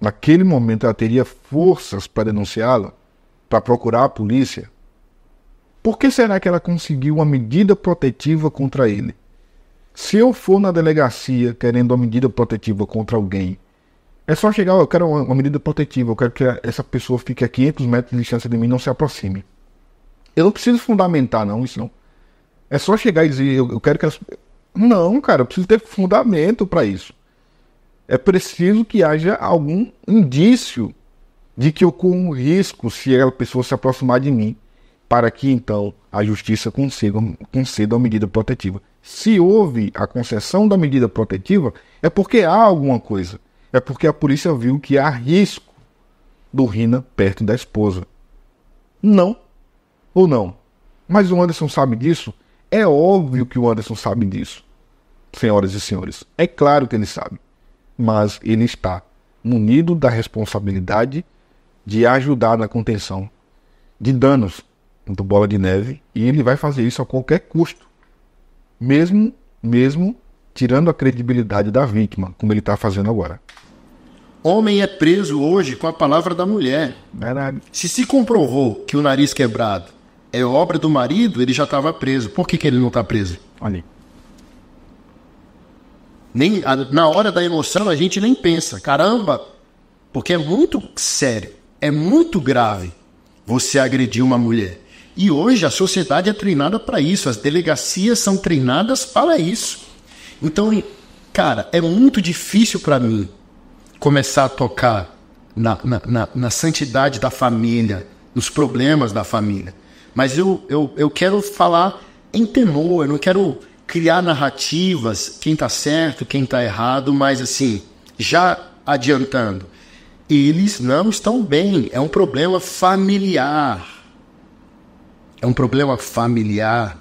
Naquele momento ela teria forças para denunciá-lo, para procurar a polícia, por que será que ela conseguiu uma medida protetiva contra ele? Se eu for na delegacia querendo uma medida protetiva contra alguém, é só chegar, eu quero uma medida protetiva, eu quero que essa pessoa fique a 500 metros de distância de mim, não se aproxime. Eu não preciso fundamentar, não, isso não. É só chegar e dizer, eu, eu quero que elas... Não, cara, eu preciso ter fundamento para isso. É preciso que haja algum indício de que eu corro um risco se aquela pessoa se aproximar de mim para que então a justiça consiga, conceda a medida protetiva. Se houve a concessão da medida protetiva, é porque há alguma coisa. É porque a polícia viu que há risco do Rina perto da esposa. Não. Ou não? Mas o Anderson sabe disso? É óbvio que o Anderson sabe disso, senhoras e senhores. É claro que ele sabe. Mas ele está munido da responsabilidade de ajudar na contenção de danos do Bola de Neve e ele vai fazer isso a qualquer custo, mesmo mesmo tirando a credibilidade da vítima, como ele está fazendo agora. Homem é preso hoje com a palavra da mulher. Verdade. Se se comprovou que o nariz quebrado é obra do marido, ele já estava preso. Por que, que ele não está preso? Olha. Aí. Nem, a, na hora da emoção a gente nem pensa, caramba, porque é muito sério, é muito grave você agredir uma mulher. E hoje a sociedade é treinada para isso, as delegacias são treinadas para isso. Então, cara, é muito difícil para mim começar a tocar na, na, na, na, santidade da família, nos problemas da família. Mas eu, eu, eu quero falar em temor, eu não quero criar narrativas, quem está certo, quem está errado, mas assim, já adiantando, eles não estão bem, é um problema familiar é um problema familiar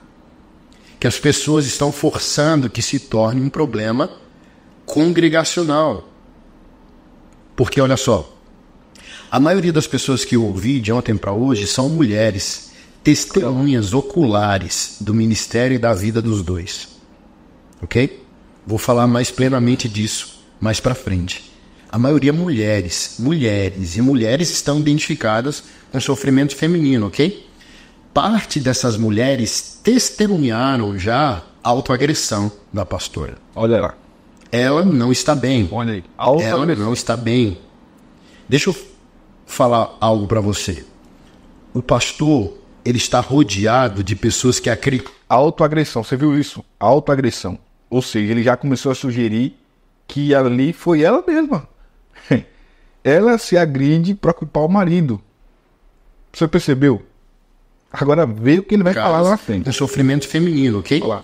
que as pessoas estão forçando que se torne um problema congregacional. Porque olha só, a maioria das pessoas que eu ouvi de ontem para hoje são mulheres, testemunhas oculares do ministério e da vida dos dois. OK? Vou falar mais plenamente disso mais para frente. A maioria mulheres, mulheres e mulheres estão identificadas com sofrimento feminino, OK? parte dessas mulheres testemunharam já autoagressão da pastora. Olha lá. Ela não está bem. Olha aí. Ela não está bem. Deixa eu falar algo para você. O pastor, ele está rodeado de pessoas que acreditam. Autoagressão, você viu isso? Autoagressão. Ou seja, ele já começou a sugerir que ali foi ela mesma. ela se agride para culpar o marido. Você percebeu? Agora vê o que ele vai Caso falar lá na frente. Do sofrimento feminino, ok? Olá.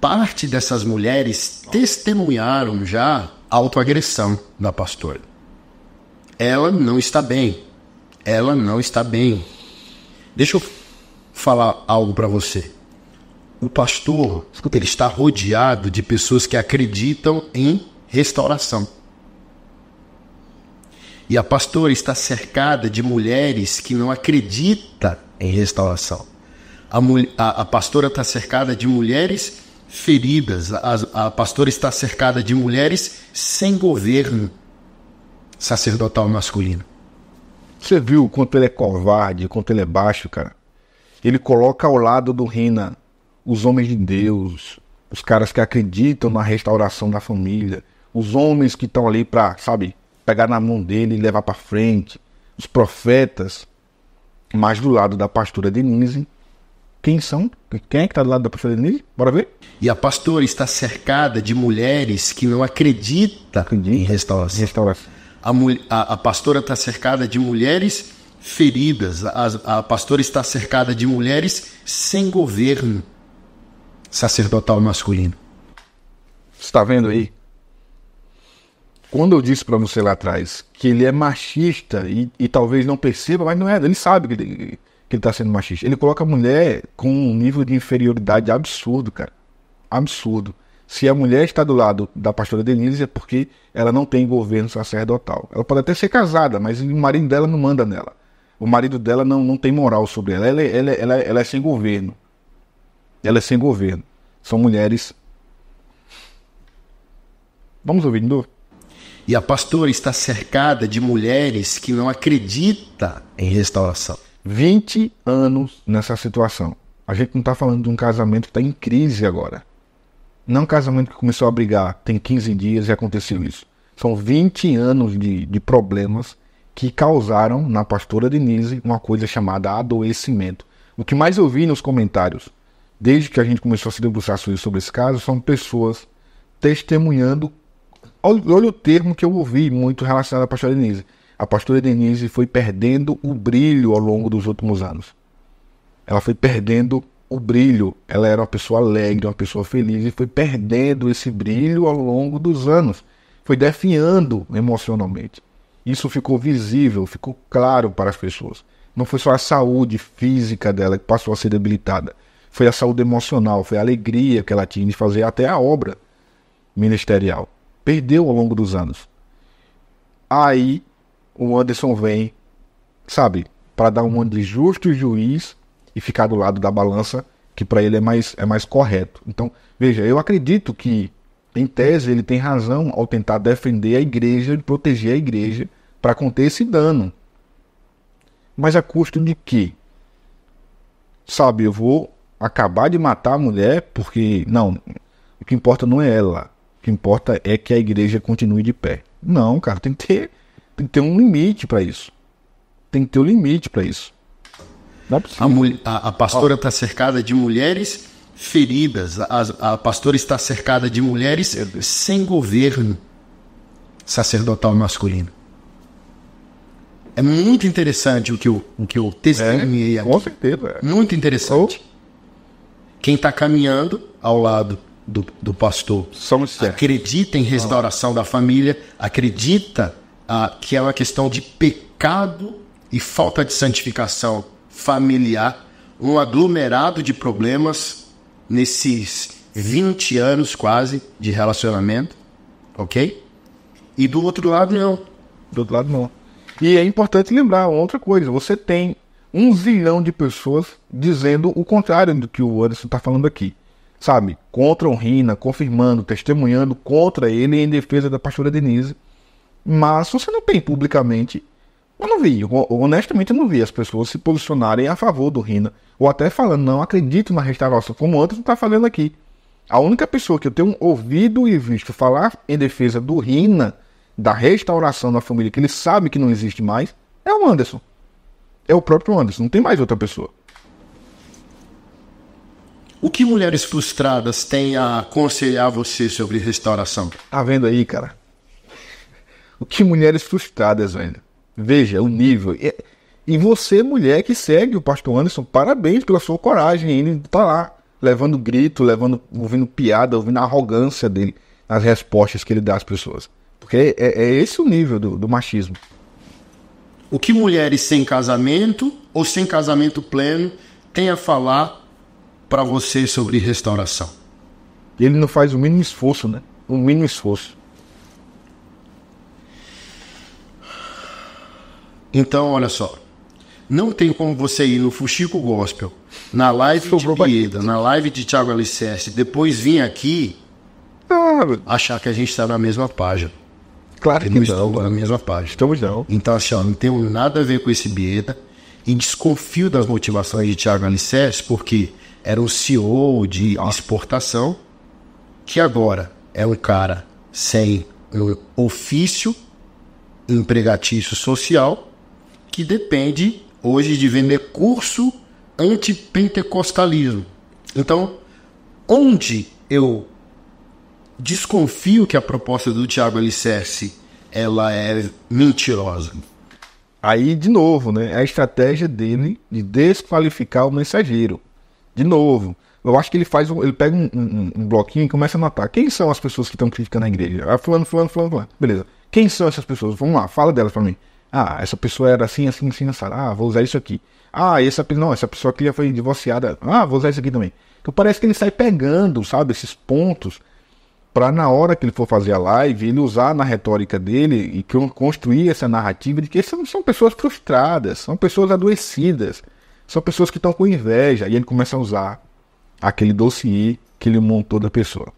Parte dessas mulheres testemunharam já a autoagressão da pastora. Ela não está bem. Ela não está bem. Deixa eu falar algo para você. O pastor, ele está rodeado de pessoas que acreditam em restauração. E a pastora está cercada de mulheres que não acreditam em restauração. A, a, a pastora está cercada de mulheres feridas, a, a pastora está cercada de mulheres sem governo sacerdotal masculino. Você viu quanto ele é covarde, quanto ele é baixo, cara? Ele coloca ao lado do Rina os homens de Deus, os caras que acreditam na restauração da família, os homens que estão ali para, sabe, pegar na mão dele e levar para frente, os profetas, mas do lado da pastora Denise. Quem são? Quem é que está do lado da pastora Denise? Bora ver? E a pastora está cercada de mulheres que não acreditam Acredita. em restauração. restauração. A, a, a pastora está cercada de mulheres feridas. A, a pastora está cercada de mulheres sem governo sacerdotal masculino. Está vendo aí? quando eu disse para você lá atrás que ele é machista e, e, talvez não perceba, mas não é, ele sabe que ele, que ele tá sendo machista. Ele coloca a mulher com um nível de inferioridade absurdo, cara. Absurdo. Se a mulher está do lado da pastora Denise é porque ela não tem governo sacerdotal. Ela pode até ser casada, mas o marido dela não manda nela. O marido dela não, não tem moral sobre ela. Ela, é, ela, é, ela, é, ela é sem governo. Ela é sem governo. São mulheres. Vamos ouvir de novo? E a pastora está cercada de mulheres que não acreditam em restauração. 20 anos nessa situação. A gente não está falando de um casamento que está em crise agora. Não é um casamento que começou a brigar tem 15 dias e aconteceu isso. São 20 anos de, de problemas que causaram na pastora Denise uma coisa chamada adoecimento. O que mais eu vi nos comentários, desde que a gente começou a se debruçar sobre esse caso, são pessoas testemunhando Olha o termo que eu ouvi muito relacionado à pastora Denise. A pastora Denise foi perdendo o brilho ao longo dos últimos anos. Ela foi perdendo o brilho. Ela era uma pessoa alegre, uma pessoa feliz e foi perdendo esse brilho ao longo dos anos. Foi definhando emocionalmente. Isso ficou visível, ficou claro para as pessoas. Não foi só a saúde física dela que passou a ser debilitada, foi a saúde emocional, foi a alegria que ela tinha de fazer até a obra ministerial perdeu ao longo dos anos. Aí o Anderson vem, sabe, para dar um de justo juiz e ficar do lado da balança que para ele é mais, é mais correto. Então, veja, eu acredito que, em tese, ele tem razão ao tentar defender a igreja e proteger a igreja para conter esse dano. Mas a custo de quê? Sabe, eu vou acabar de matar a mulher porque, não, o que importa não é ela, que importa é que a igreja continue de pé. Não, cara, tem que ter, tem que ter um limite para isso. Tem que ter um limite para isso. Não é A, a, a pastora está cercada de mulheres feridas. A, a pastora está cercada de mulheres sem governo sacerdotal masculino. É muito interessante o que eu, o que eu é, testemunhei é, aqui. Com certeza. Muito interessante. Oh. Quem está caminhando ao lado do, do pastor. São Acredita em restauração da família, acredita ah, que é uma questão de pecado e falta de santificação familiar, um aglomerado de problemas nesses 20 anos quase de relacionamento, ok? E do outro lado, não. Do outro lado, não. E é importante lembrar outra coisa: você tem um zilhão de pessoas dizendo o contrário do que o Anderson está falando aqui sabe, contra o Rina, confirmando, testemunhando contra ele em defesa da pastora Denise. Mas você não tem publicamente. Eu não vi, honestamente eu não vi as pessoas se posicionarem a favor do Rina. Ou até falando, não acredito na restauração, como o Anderson está falando aqui. A única pessoa que eu tenho ouvido e visto falar em defesa do Rina, da restauração da família, que ele sabe que não existe mais, é o Anderson. É o próprio Anderson, não tem mais outra pessoa. O que mulheres frustradas têm a aconselhar você sobre restauração? Tá vendo aí, cara? O que mulheres frustradas, velho. Veja o nível. É, e você, mulher que segue o pastor Anderson, parabéns pela sua coragem. Ele estar tá lá, levando grito, levando, ouvindo piada, ouvindo a arrogância dele nas respostas que ele dá às pessoas. Porque é, é esse o nível do, do machismo. O que mulheres sem casamento ou sem casamento pleno têm a falar para você sobre restauração? Ele não faz o mínimo esforço, né? O mínimo esforço. Então, olha só. Não tem como você ir no Fuxico Gospel, na live de Pieda, na live de Tiago Alicerce, depois vir aqui ah, achar que a gente está na mesma página. Claro que não. Estamos na mesma página. Estamos não. Então, assim, ó, não tenho nada a ver com esse Bieda e desconfio das motivações de Tiago Alicerce, porque era um CEO de exportação, que agora é um cara sem ofício empregatício social, que depende hoje de vender curso antipentecostalismo. Então, onde eu desconfio que a proposta do Tiago Alicerce ela é mentirosa. Aí, de novo, né, é a estratégia dele de desqualificar o mensageiro. De novo, eu acho que ele faz, ele pega um, um, um bloquinho e começa a notar quem são as pessoas que estão criticando a igreja. Ah, fulano, fulano, fulano, fulano. Beleza. Quem são essas pessoas? Vamos lá, fala delas para mim. Ah, essa pessoa era assim, assim, assim, assada. Ah, vou usar isso aqui. Ah, essa, não, essa pessoa aqui já foi divorciada. Ah, vou usar isso aqui também. Então parece que ele sai pegando, sabe, esses pontos para na hora que ele for fazer a live, ele usar na retórica dele e construir essa narrativa de que são, são pessoas frustradas, são pessoas adoecidas, são pessoas que estão com inveja e ele começa a usar aquele dossiê que ele montou da pessoa.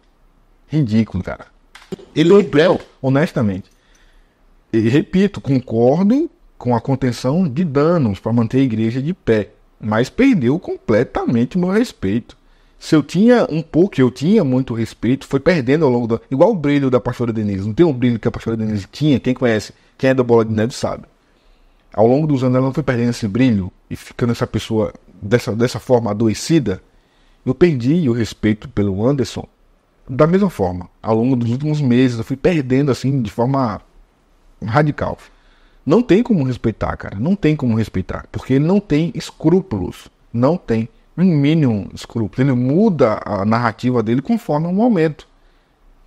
Ridículo, cara. Ele é honestamente. E repito, concordo com a contenção de danos para manter a igreja de pé, mas perdeu completamente o meu respeito. Se eu tinha um pouco, eu tinha muito respeito, foi perdendo ao longo do. Igual o brilho da pastora Denise. Não tem um brilho que a pastora Denise tinha, quem conhece, quem é da bola de neve sabe ao longo dos anos ela não foi perdendo esse brilho e ficando essa pessoa dessa, dessa forma adoecida, eu perdi o respeito pelo Anderson da mesma forma. Ao longo dos últimos meses eu fui perdendo assim de forma radical. Não tem como respeitar, cara. Não tem como respeitar. Porque ele não tem escrúpulos. Não tem um mínimo escrúpulo. Ele muda a narrativa dele conforme o momento.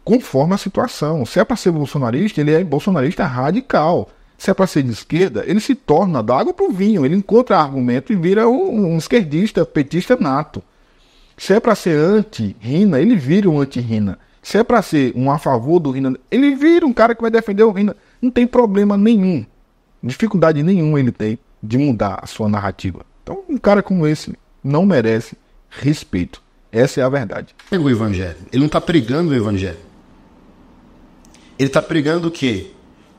Conforme a situação. Se é para ser bolsonarista, ele é bolsonarista radical se é para ser de esquerda, ele se torna da água para o vinho, ele encontra argumento e vira um, um esquerdista, petista nato. Se é para ser anti-Rina, ele vira um anti-Rina. Se é para ser um a favor do Rina, ele vira um cara que vai defender o Rina. Não tem problema nenhum, dificuldade nenhuma ele tem de mudar a sua narrativa. Então, um cara como esse não merece respeito. Essa é a verdade. o evangelho. Ele não está pregando o evangelho. Ele está pregando o quê?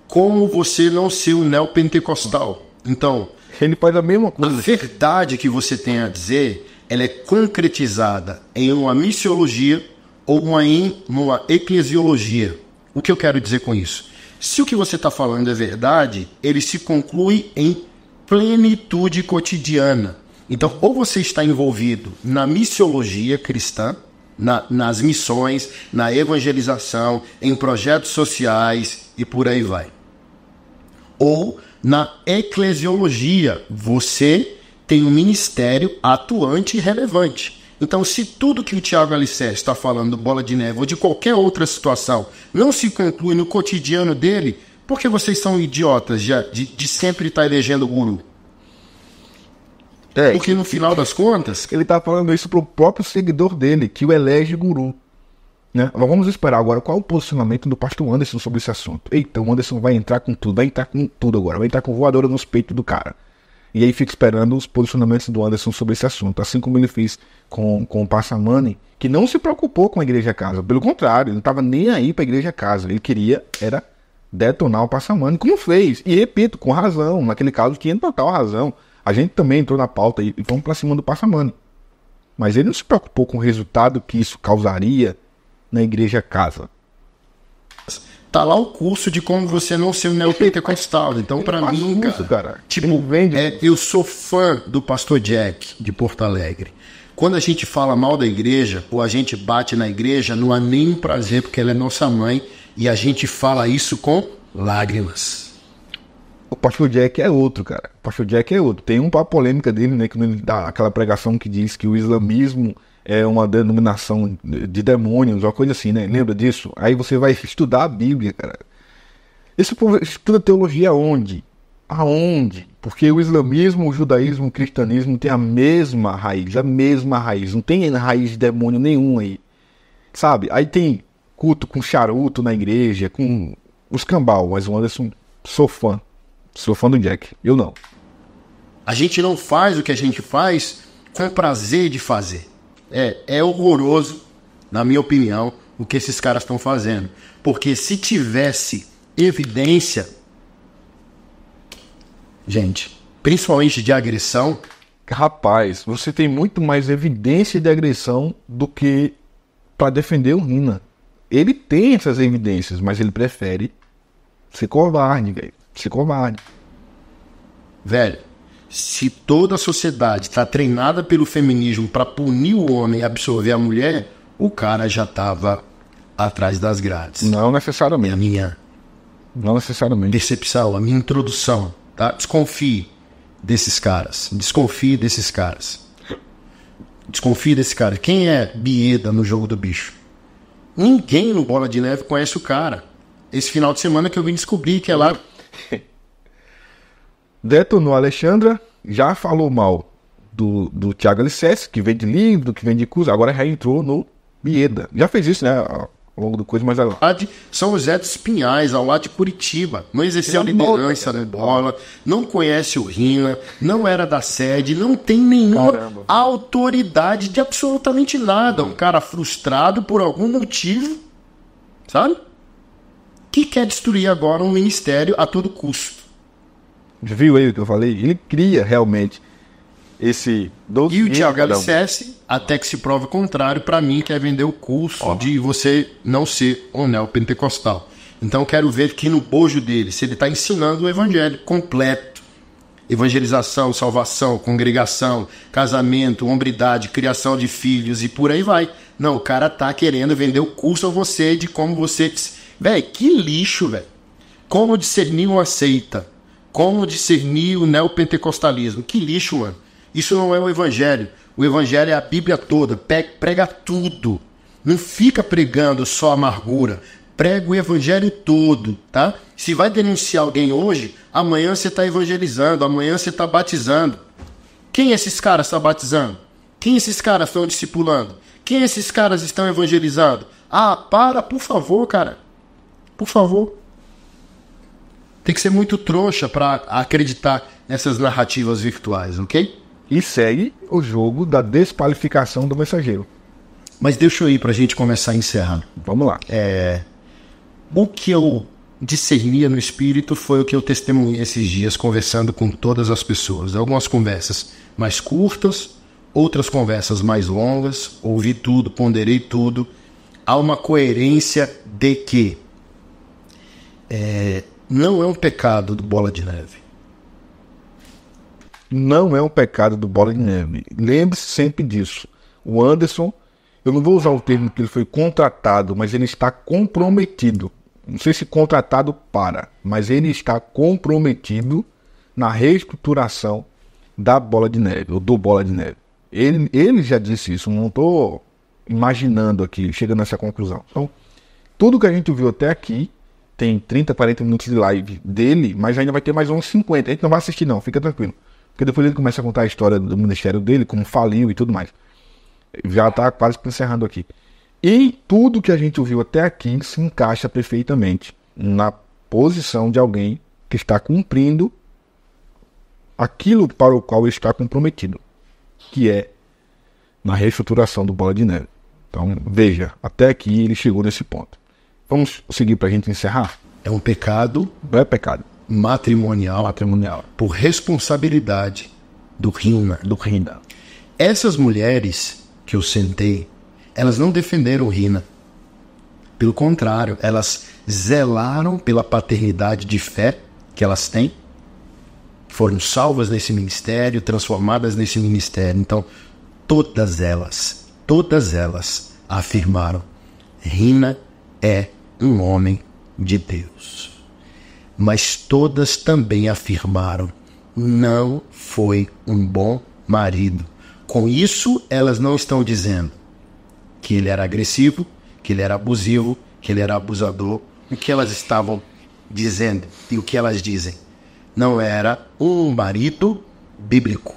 como você não ser um neopentecostal. Então, ele faz a mesma coisa. A verdade que você tem a dizer, ela é concretizada em uma missiologia ou uma, uma eclesiologia. O que eu quero dizer com isso? Se o que você está falando é verdade, ele se conclui em plenitude cotidiana. Então, ou você está envolvido na missiologia cristã, na, nas missões, na evangelização, em projetos sociais e por aí vai ou na eclesiologia. Você tem um ministério atuante e relevante. Então, se tudo que o Tiago Alicerce está falando, bola de neve ou de qualquer outra situação, não se conclui no cotidiano dele, por que vocês são idiotas de, de, de sempre estar elegendo o guru? É, Porque no final das contas. Ele está falando isso para o próprio seguidor dele, que o elege guru. Né? Vamos esperar agora qual é o posicionamento do pastor Anderson sobre esse assunto. Eita, o Anderson vai entrar com tudo, vai entrar com tudo agora, vai entrar com voadora nos peitos do cara. E aí fica esperando os posicionamentos do Anderson sobre esse assunto, assim como ele fez com, com o Passamani, que não se preocupou com a Igreja Casa, pelo contrário, ele não estava nem aí para a Igreja Casa, ele queria era detonar o Passamani, como fez, e repito, com razão, naquele caso tinha total razão, a gente também entrou na pauta e, e fomos para cima do Passamani. Mas ele não se preocupou com o resultado que isso causaria, na igreja casa. Tá lá o curso de como você não ser um neopentecostal. Então, para mim, nunca cara, cara, tipo, vende. É, eu sou fã do pastor Jack de Porto Alegre. Quando a gente fala mal da igreja, ou a gente bate na igreja, não há nenhum prazer, porque ela é nossa mãe, e a gente fala isso com lágrimas. O pastor Jack é outro, cara. O pastor Jack é outro. Tem uma polêmica dele, né? Que ele dá aquela pregação que diz que o islamismo é uma denominação de demônios, uma coisa assim, né? Lembra disso? Aí você vai estudar a Bíblia, cara. Esse povo estuda teologia onde? Aonde? Porque o islamismo, o judaísmo, o cristianismo tem a mesma raiz, a mesma raiz. Não tem raiz de demônio nenhum aí. Sabe? Aí tem culto com charuto na igreja, com os cambal, mas o Anderson, sou fã. Sou fã do Jack. Eu não. A gente não faz o que a gente faz com prazer de fazer. É, é horroroso, na minha opinião, o que esses caras estão fazendo. Porque se tivesse evidência, gente, principalmente de agressão. Rapaz, você tem muito mais evidência de agressão do que para defender o Rina. Ele tem essas evidências, mas ele prefere ser covarde, velho. Ser covarde. Velho, se toda a sociedade está treinada pelo feminismo para punir o homem e absorver a mulher, o cara já estava atrás das grades. Não necessariamente. É a minha. Não necessariamente. Decepção, a minha introdução. Tá? Desconfie desses caras. Desconfie desses caras. Desconfie desse cara. Quem é Bieda no jogo do bicho? Ninguém no Bola de Neve conhece o cara. Esse final de semana que eu vim descobrir que é lá detonou a Alexandra, já falou mal do, do Thiago Alicerce, que vende livro, que vende curso, agora já entrou no Bieda. Já fez isso, né? Ao longo do curso. mas agora. Lá São José dos Pinhais, ao lado de Curitiba. Não exerceu é liderança na bola, não conhece o Rina, não era da sede, não tem nenhuma Caramba. autoridade de absolutamente nada. Um cara frustrado por algum motivo, sabe? Que quer destruir agora um ministério a todo custo viu aí o que eu falei? Ele cria realmente esse E o Thiago então. LCS, até que se prove contrário, para mim quer vender o curso Ó. de você não ser um neopentecostal. Então quero ver que no bojo dele, se ele está ensinando o evangelho completo. Evangelização, salvação, congregação, casamento, hombridade, criação de filhos e por aí vai. Não, o cara tá querendo vender o curso a você de como você. Véi, que lixo, velho. Como discernir uma seita? Como discernir o neopentecostalismo? Que lixo, mano. Isso não é o evangelho. O evangelho é a Bíblia toda. Prega tudo. Não fica pregando só amargura. Prega o evangelho todo, tá? Se vai denunciar alguém hoje, amanhã você está evangelizando, amanhã você está batizando. Quem esses caras estão tá batizando? Quem esses caras estão discipulando? Quem esses caras estão evangelizando? Ah, para, por favor, cara. Por favor tem que ser muito trouxa para acreditar nessas narrativas virtuais, ok? E segue o jogo da desqualificação do mensageiro. Mas deixa eu ir para a gente começar a encerrar. Vamos lá. É... O que eu discernia no espírito foi o que eu testemunhei esses dias conversando com todas as pessoas. Algumas conversas mais curtas, outras conversas mais longas. Ouvi tudo, ponderei tudo. Há uma coerência de que é, não é um pecado do Bola de Neve. Não é um pecado do Bola de Neve. Lembre-se sempre disso. O Anderson, eu não vou usar o termo que ele foi contratado, mas ele está comprometido. Não sei se contratado para, mas ele está comprometido na reestruturação da Bola de Neve, ou do Bola de Neve. Ele, ele já disse isso, não estou imaginando aqui, chegando a essa conclusão. Então, tudo que a gente viu até aqui tem 30, 40 minutos de live dele, mas ainda vai ter mais uns 50. A gente não vai assistir, não, fica tranquilo. Porque depois ele começa a contar a história do ministério dele, como faliu e tudo mais. Já está quase encerrando aqui. E tudo que a gente ouviu até aqui se encaixa perfeitamente na posição de alguém que está cumprindo aquilo para o qual está comprometido, que é na reestruturação do Bola de Neve. Então, veja, até aqui ele chegou nesse ponto. Vamos seguir para a gente encerrar? É um pecado. é pecado. Matrimonial. Matrimonial. Por responsabilidade do Rina. Do Rina. Essas mulheres que eu sentei, elas não defenderam o Rina. Pelo contrário, elas zelaram pela paternidade de fé que elas têm. Foram salvas nesse ministério, transformadas nesse ministério. Então, todas elas, todas elas afirmaram: Rina é um homem de Deus. Mas todas também afirmaram: não foi um bom marido. Com isso, elas não estão dizendo que ele era agressivo, que ele era abusivo, que ele era abusador. O que elas estavam dizendo e o que elas dizem? Não era um marido bíblico.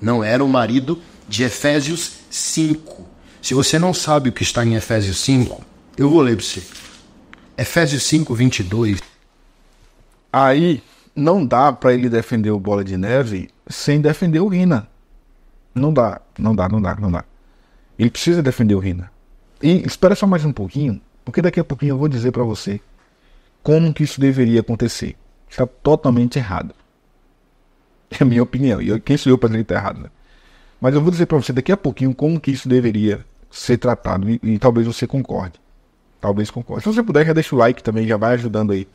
Não era o um marido de Efésios 5. Se você não sabe o que está em Efésios 5, eu vou ler para você. Efésios 5, 22. Aí não dá para ele defender o Bola de Neve sem defender o Rina. Não dá, não dá, não dá, não dá. Ele precisa defender o Rina. E espera só mais um pouquinho, porque daqui a pouquinho eu vou dizer para você como que isso deveria acontecer. Está totalmente errado. É a minha opinião. E quem sou eu para dizer que está errado, né? Mas eu vou dizer para você daqui a pouquinho como que isso deveria ser tratado e, e talvez você concorde talvez concorde. Então, se você puder, já deixa o like também, já vai ajudando aí.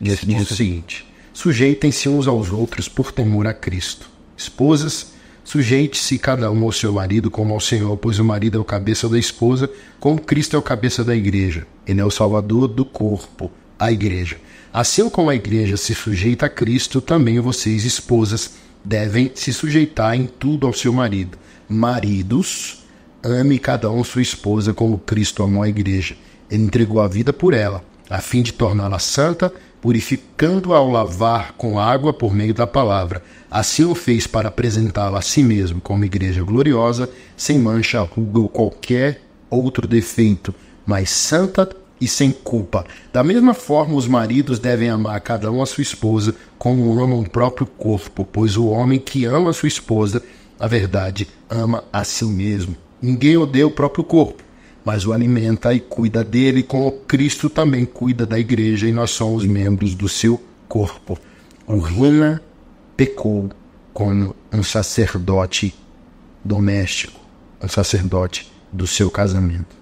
Diz, diz o seguinte: sujeitem-se uns aos outros por temor a Cristo. Esposas, sujeite-se cada um ao seu marido como ao Senhor, pois o marido é o cabeça da esposa, como Cristo é o cabeça da igreja. Ele é o salvador do corpo, a igreja. Assim como a igreja se sujeita a Cristo, também vocês, esposas, devem se sujeitar em tudo ao seu marido. Maridos, ame cada um sua esposa como Cristo amou a igreja ele entregou a vida por ela, a fim de torná-la santa, purificando-a ao lavar com água por meio da palavra. Assim o fez para apresentá-la a si mesmo como igreja gloriosa, sem mancha, ruga ou qualquer outro defeito, mas santa e sem culpa. Da mesma forma, os maridos devem amar cada um a sua esposa como ama o próprio corpo, pois o homem que ama a sua esposa, na verdade, ama a si mesmo. Ninguém odeia o próprio corpo, mas o alimenta e cuida dele, como Cristo também cuida da igreja e nós somos membros do seu corpo. O Rina pecou como um sacerdote doméstico, um sacerdote do seu casamento.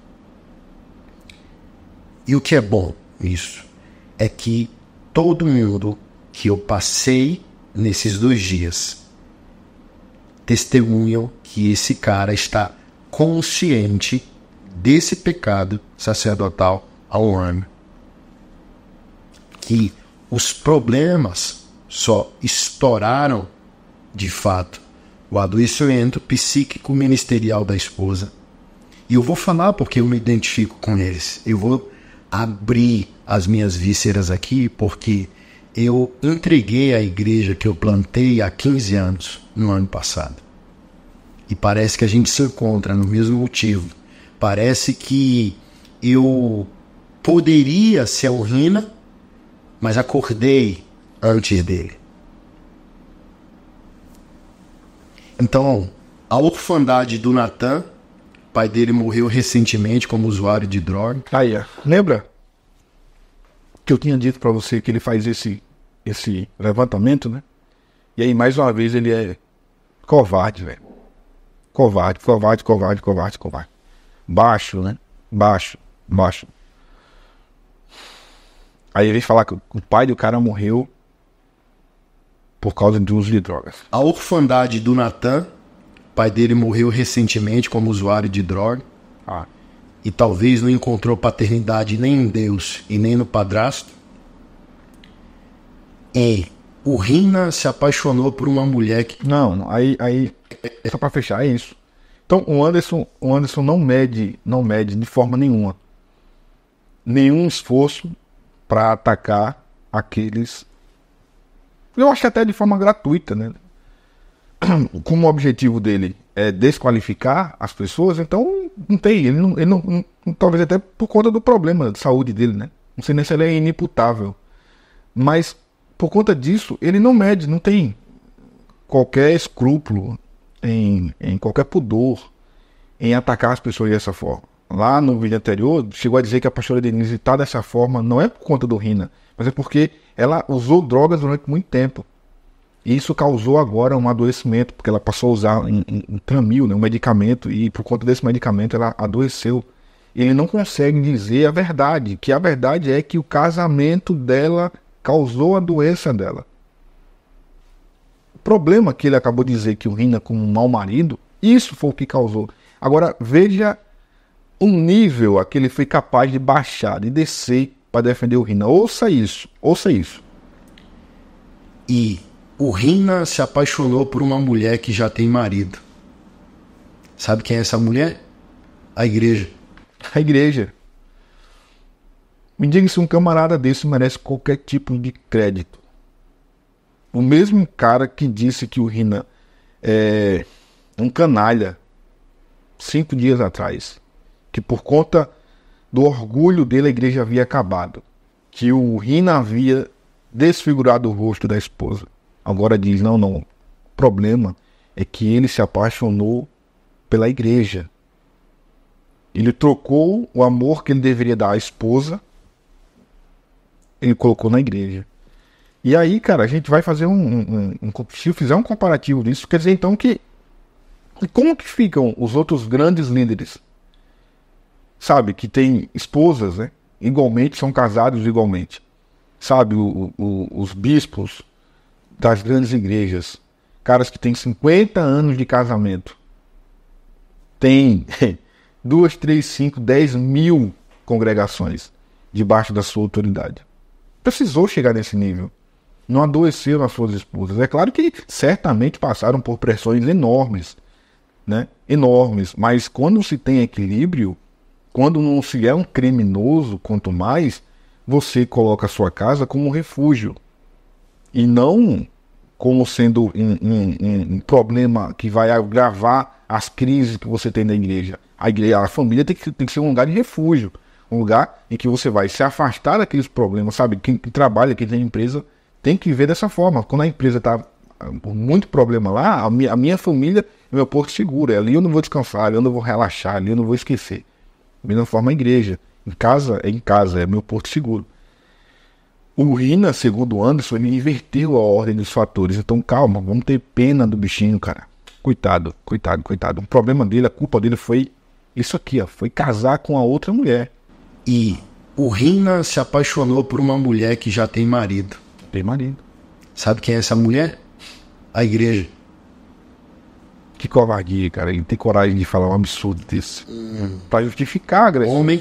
E o que é bom isso é que todo mundo que eu passei nesses dois dias testemunham que esse cara está consciente desse pecado sacerdotal ao homem. Que os problemas só estouraram de fato o adoecimento psíquico ministerial da esposa. E eu vou falar porque eu me identifico com eles. Eu vou abrir as minhas vísceras aqui porque eu entreguei a igreja que eu plantei há 15 anos no ano passado. E parece que a gente se encontra no mesmo motivo Parece que eu poderia ser o Rina, mas acordei antes dele. Então, a orfandade do Natan, pai dele morreu recentemente como usuário de droga. Aí, lembra que eu tinha dito para você que ele faz esse esse levantamento, né? E aí mais uma vez ele é covarde, velho. Covarde, covarde, covarde, covarde, covarde baixo, né? Baixo, baixo. Aí ele veio falar que o pai do cara morreu por causa de uso de drogas. A orfandade do Natan, pai dele morreu recentemente como usuário de droga. Ah. E talvez não encontrou paternidade nem em Deus e nem no padrasto. E é, o Rina se apaixonou por uma mulher que. Não, não aí, aí. Só pra fechar, é isso. Então o Anderson, o Anderson não mede, não mede de forma nenhuma nenhum esforço para atacar aqueles eu acho até de forma gratuita, né? Como o objetivo dele é desqualificar as pessoas, então não tem, ele não, ele não, não talvez até por conta do problema de saúde dele, né? Não sei nem se ele é inimputável. Mas por conta disso, ele não mede, não tem qualquer escrúpulo em, em qualquer pudor em atacar as pessoas dessa forma. Lá no vídeo anterior, chegou a dizer que a pastora Denise está dessa forma, não é por conta do Rina, mas é porque ela usou drogas durante muito tempo. E isso causou agora um adoecimento, porque ela passou a usar um, um, um tramil, né, um medicamento, e por conta desse medicamento ela adoeceu. E ele não consegue dizer a verdade, que a verdade é que o casamento dela causou a doença dela problema que ele acabou de dizer que o Rina como um mau marido, isso foi o que causou. Agora veja o nível a que ele foi capaz de baixar, de descer para defender o Rina. Ouça isso, ouça isso. E o Rina se apaixonou por uma mulher que já tem marido. Sabe quem é essa mulher? A igreja. A igreja. Me diga se um camarada desse merece qualquer tipo de crédito o mesmo cara que disse que o Rina é um canalha cinco dias atrás, que por conta do orgulho dele a igreja havia acabado, que o Rina havia desfigurado o rosto da esposa. Agora diz: não, não. O problema é que ele se apaixonou pela igreja. Ele trocou o amor que ele deveria dar à esposa, ele colocou na igreja. E aí, cara, a gente vai fazer um, um, um, se eu fizer um comparativo disso, quer dizer então que como que ficam os outros grandes líderes? Sabe, que tem esposas, né? Igualmente, são casados igualmente. Sabe, o, o, os bispos das grandes igrejas, caras que têm 50 anos de casamento, tem duas, três, cinco, dez mil congregações debaixo da sua autoridade. Precisou chegar nesse nível não adoeceram as suas esposas. É claro que certamente passaram por pressões enormes, né? Enormes, mas quando se tem equilíbrio, quando não se é um criminoso, quanto mais, você coloca a sua casa como um refúgio e não como sendo um, um, um problema que vai agravar as crises que você tem na igreja. A, igreja, a família tem que, tem que ser um lugar de refúgio, um lugar em que você vai se afastar daqueles problemas, sabe? Quem, quem trabalha, quem tem empresa, tem que ver dessa forma. Quando a empresa está com ah, muito problema lá, a minha, a minha família é meu porto seguro. É ali eu não vou descansar, ali eu não vou relaxar, ali eu não vou esquecer. Da mesma forma a igreja. Em casa é em casa, é meu porto seguro. O Rina, segundo o Anderson, ele inverteu a ordem dos fatores. Então calma, vamos ter pena do bichinho, cara. Coitado, coitado, coitado. O problema dele, a culpa dele foi isso aqui, ó. Foi casar com a outra mulher. E o Rina se apaixonou por uma mulher que já tem marido tem marido Sabe quem é essa mulher? A igreja. Que covardia, cara. Ele tem coragem de falar um absurdo desse. Hum. Pra justificar a agressão. Homem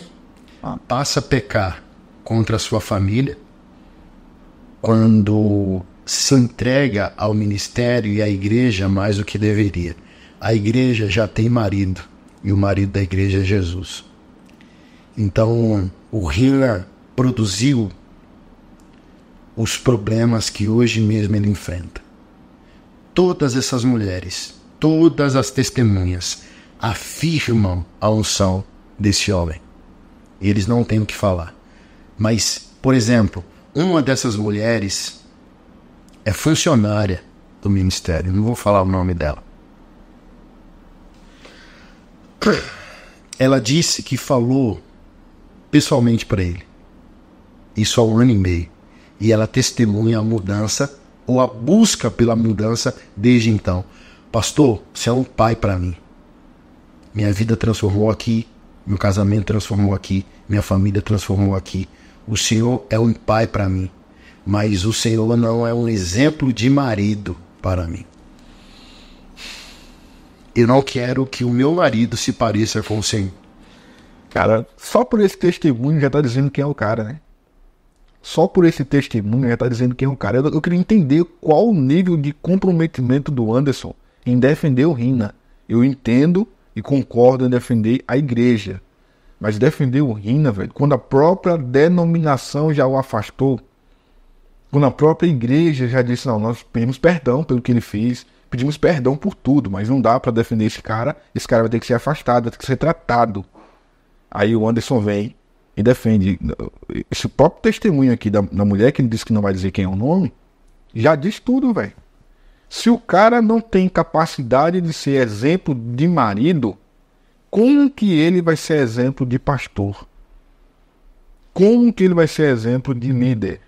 ah. passa a pecar contra a sua família quando se entrega ao ministério e à igreja mais do que deveria. A igreja já tem marido e o marido da igreja é Jesus. Então, o Hiller produziu os problemas que hoje mesmo ele enfrenta. Todas essas mulheres, todas as testemunhas, afirmam a unção desse homem. Eles não têm o que falar. Mas, por exemplo, uma dessas mulheres é funcionária do ministério, não vou falar o nome dela. Ela disse que falou pessoalmente para ele. Isso há um ano e meio e ela testemunha a mudança ou a busca pela mudança desde então. Pastor, você é um pai para mim. Minha vida transformou aqui, meu casamento transformou aqui, minha família transformou aqui. O Senhor é um pai para mim, mas o Senhor não é um exemplo de marido para mim. Eu não quero que o meu marido se pareça com o Senhor. Cara, só por esse testemunho já tá dizendo quem é o cara, né? só por esse testemunho já está dizendo que é um cara. Eu, eu, queria entender qual o nível de comprometimento do Anderson em defender o Rina. Eu entendo e concordo em defender a igreja. Mas defender o Rina, velho, quando a própria denominação já o afastou, quando a própria igreja já disse, não, nós pedimos perdão pelo que ele fez, pedimos perdão por tudo, mas não dá para defender esse cara, esse cara vai ter que ser afastado, vai ter que ser tratado. Aí o Anderson vem e defende. Esse próprio testemunho aqui da, da mulher que disse que não vai dizer quem é o nome, já diz tudo, velho. Se o cara não tem capacidade de ser exemplo de marido, como que ele vai ser exemplo de pastor? Como que ele vai ser exemplo de líder?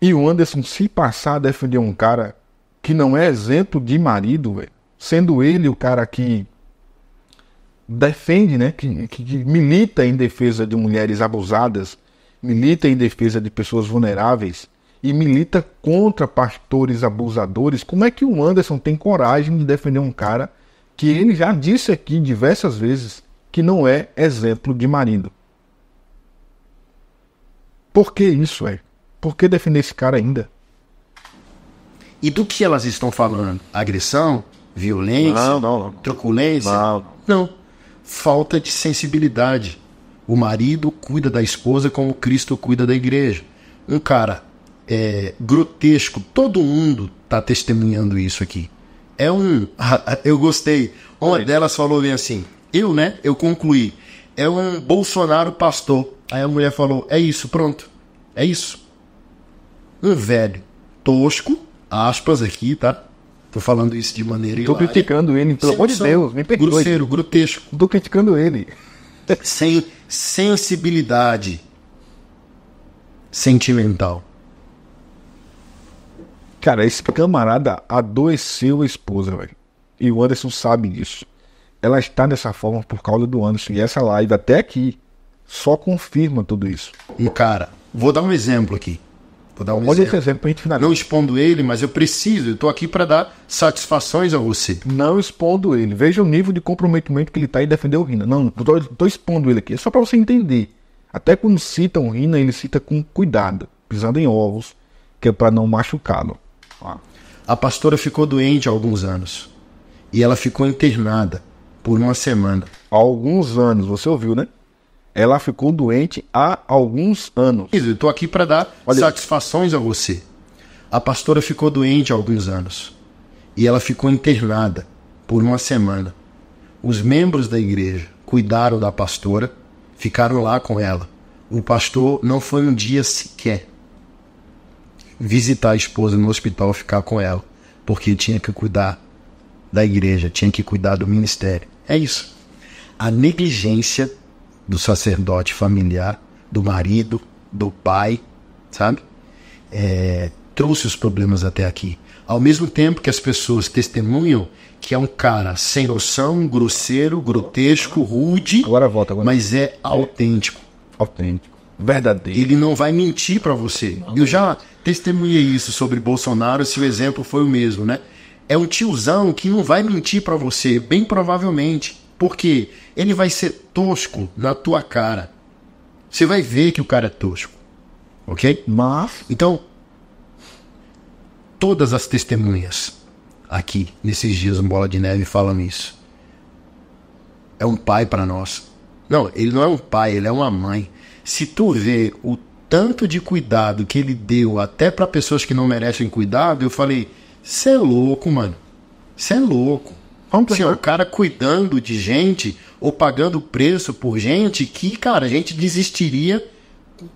E o Anderson se passar a defender um cara que não é exemplo de marido, véio, sendo ele o cara que defende, né, que, que milita em defesa de mulheres abusadas, milita em defesa de pessoas vulneráveis e milita contra pastores abusadores, como é que o Anderson tem coragem de defender um cara que ele já disse aqui diversas vezes que não é exemplo de marido? Por que isso, é? Por que defender esse cara ainda? E do que elas estão falando? Agressão? Violência? Não, não, não. Truculência? Não. não falta de sensibilidade. O marido cuida da esposa como Cristo cuida da igreja. Um cara é, grotesco, todo mundo está testemunhando isso aqui. É um. Eu gostei. Uma delas falou bem assim. Eu, né? Eu concluí. É um Bolsonaro pastor. Aí a mulher falou: É isso, pronto. É isso. Um velho tosco, aspas aqui, tá? Tô falando isso de maneira Tô hilária. criticando ele, pelo amor de Deus, me perdoe. Grosseiro, grotesco. Tô criticando ele. Sem sensibilidade sentimental. Cara, esse camarada adoeceu a esposa, velho. E o Anderson sabe disso. Ela está dessa forma por causa do Anderson. E essa live até aqui só confirma tudo isso. E cara, vou dar um exemplo aqui. Vou dar um outro exemplo para a gente finalizar. Não expondo ele, mas eu preciso, eu estou aqui para dar satisfações a você. Não expondo ele. Veja o nível de comprometimento que ele está aí defender o Rina. Não, estou expondo ele aqui. É só para você entender. Até quando cita o Rina, ele cita com cuidado, pisando em ovos, que é para não machucá-lo. A pastora ficou doente há alguns anos. E ela ficou internada por uma semana. Há alguns anos, você ouviu, né? Ela ficou doente há alguns anos. Eu Estou aqui para dar Olha. satisfações a você. A pastora ficou doente há alguns anos e ela ficou internada por uma semana. Os membros da igreja cuidaram da pastora, ficaram lá com ela. O pastor não foi um dia sequer visitar a esposa no hospital ficar com ela, porque tinha que cuidar da igreja, tinha que cuidar do ministério. É isso. A negligência do sacerdote familiar, do marido, do pai, sabe? É, trouxe os problemas até aqui. Ao mesmo tempo que as pessoas testemunham que é um cara sem noção, grosseiro, grotesco, rude. Agora volta, agora. Mas é autêntico. Autêntico. Verdadeiro. Ele não vai mentir para você. Eu já testemunhei isso sobre Bolsonaro, se o exemplo foi o mesmo, né? É um tiozão que não vai mentir para você, bem provavelmente. Porque ele vai ser tosco na tua cara. Você vai ver que o cara é tosco. Ok? Mas. Então, todas as testemunhas aqui, nesses dias, Bola de Neve, falam isso. É um pai para nós. Não, ele não é um pai, ele é uma mãe. Se tu vê o tanto de cuidado que ele deu até para pessoas que não merecem cuidado, eu falei: você é louco, mano. Você é louco. Vamos Tinha o cara cuidando de gente ou pagando preço por gente que, cara, a gente desistiria,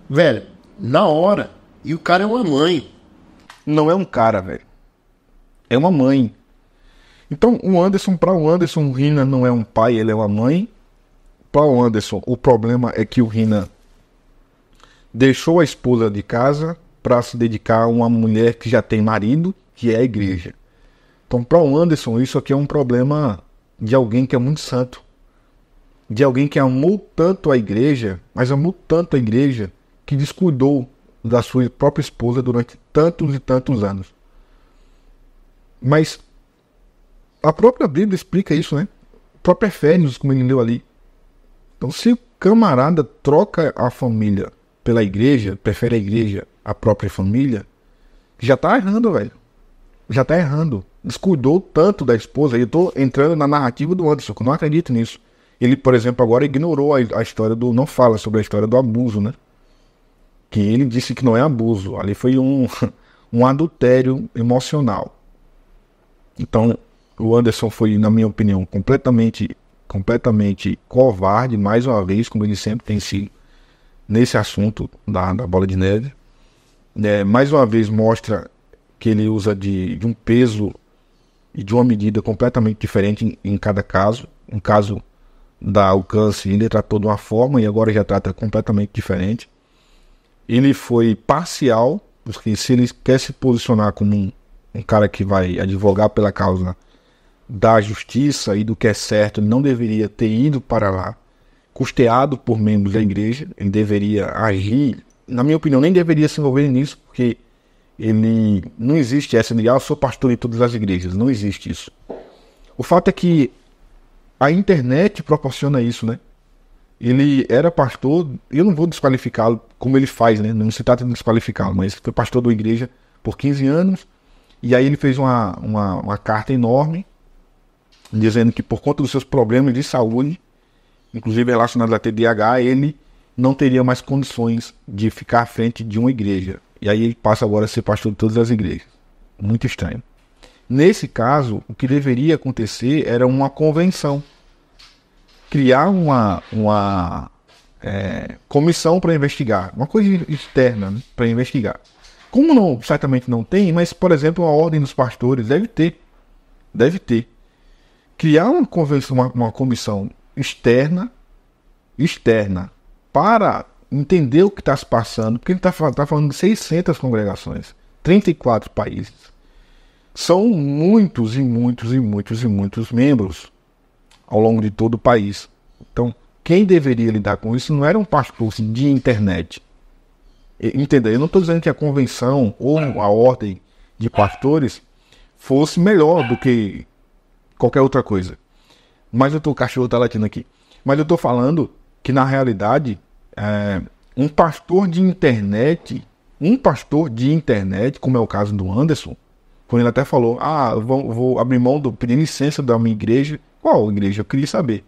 velho, na hora. E o cara é uma mãe. Não é um cara, velho. É uma mãe. Então, o Anderson, para o Anderson, o Rina não é um pai, ele é uma mãe. Para o Anderson, o problema é que o Rina deixou a esposa de casa para se dedicar a uma mulher que já tem marido, que é a igreja. Então, para o Anderson, isso aqui é um problema de alguém que é muito santo, de alguém que amou tanto a igreja, mas amou tanto a igreja que descuidou da sua própria esposa durante tantos e tantos anos. Mas a própria Bíblia explica isso, né? O próprio Efésios, como ele leu ali. Então, se o camarada troca a família pela igreja, prefere a igreja à própria família, já tá errando, velho. Já tá errando descuidou tanto da esposa. E eu tô entrando na narrativa do Anderson, que eu não acredito nisso. Ele, por exemplo, agora ignorou a, a história do. Não fala sobre a história do abuso, né? Que ele disse que não é abuso. Ali foi um, um adultério emocional. Então, o Anderson foi, na minha opinião, completamente, completamente covarde, mais uma vez, como ele sempre tem sido nesse assunto da, da bola de neve. É, mais uma vez mostra que ele usa de, de um peso e de uma medida completamente diferente em, em cada caso. Um caso da alcance ele tratou de uma forma e agora já trata completamente diferente. Ele foi parcial, porque se ele quer se posicionar como um, um cara que vai advogar pela causa da justiça e do que é certo, ele não deveria ter ido para lá, custeado por membros da igreja, ele deveria agir, na minha opinião, nem deveria se envolver nisso, porque ele não existe essa de ah, eu sou pastor de todas as igrejas, não existe isso. O fato é que a internet proporciona isso, né? Ele era pastor, eu não vou desqualificá-lo como ele faz, né? Não se trata de desqualificá-lo, mas foi pastor da igreja por 15 anos, e aí ele fez uma, uma, uma carta enorme dizendo que por conta dos seus problemas de saúde, inclusive relacionados à TDAH, ele não teria mais condições de ficar à frente de uma igreja. E aí ele passa agora a ser pastor de todas as igrejas. Muito estranho. Nesse caso, o que deveria acontecer era uma convenção. Criar uma, uma é, comissão para investigar, uma coisa externa né, para investigar. Como não, certamente não tem, mas, por exemplo, a ordem dos pastores deve ter. Deve ter. Criar uma, convenção, uma, uma comissão externa, externa, para entender o que está se passando, porque a gente está tá falando de 600 congregações, 34 países. São muitos e muitos e muitos e muitos membros ao longo de todo o país. Então, quem deveria lidar com isso não era um pastor assim, de internet. Entenda, eu não estou dizendo que a convenção ou a ordem de pastores fosse melhor do que qualquer outra coisa. Mas eu estou cachorro está latindo aqui. Mas eu estou falando que na realidade é, um pastor de internet, um pastor de internet, como é o caso do Anderson, quando ele até falou, ah, vou, vou abrir mão, do, pedir licença da minha igreja. Qual igreja? Eu queria saber.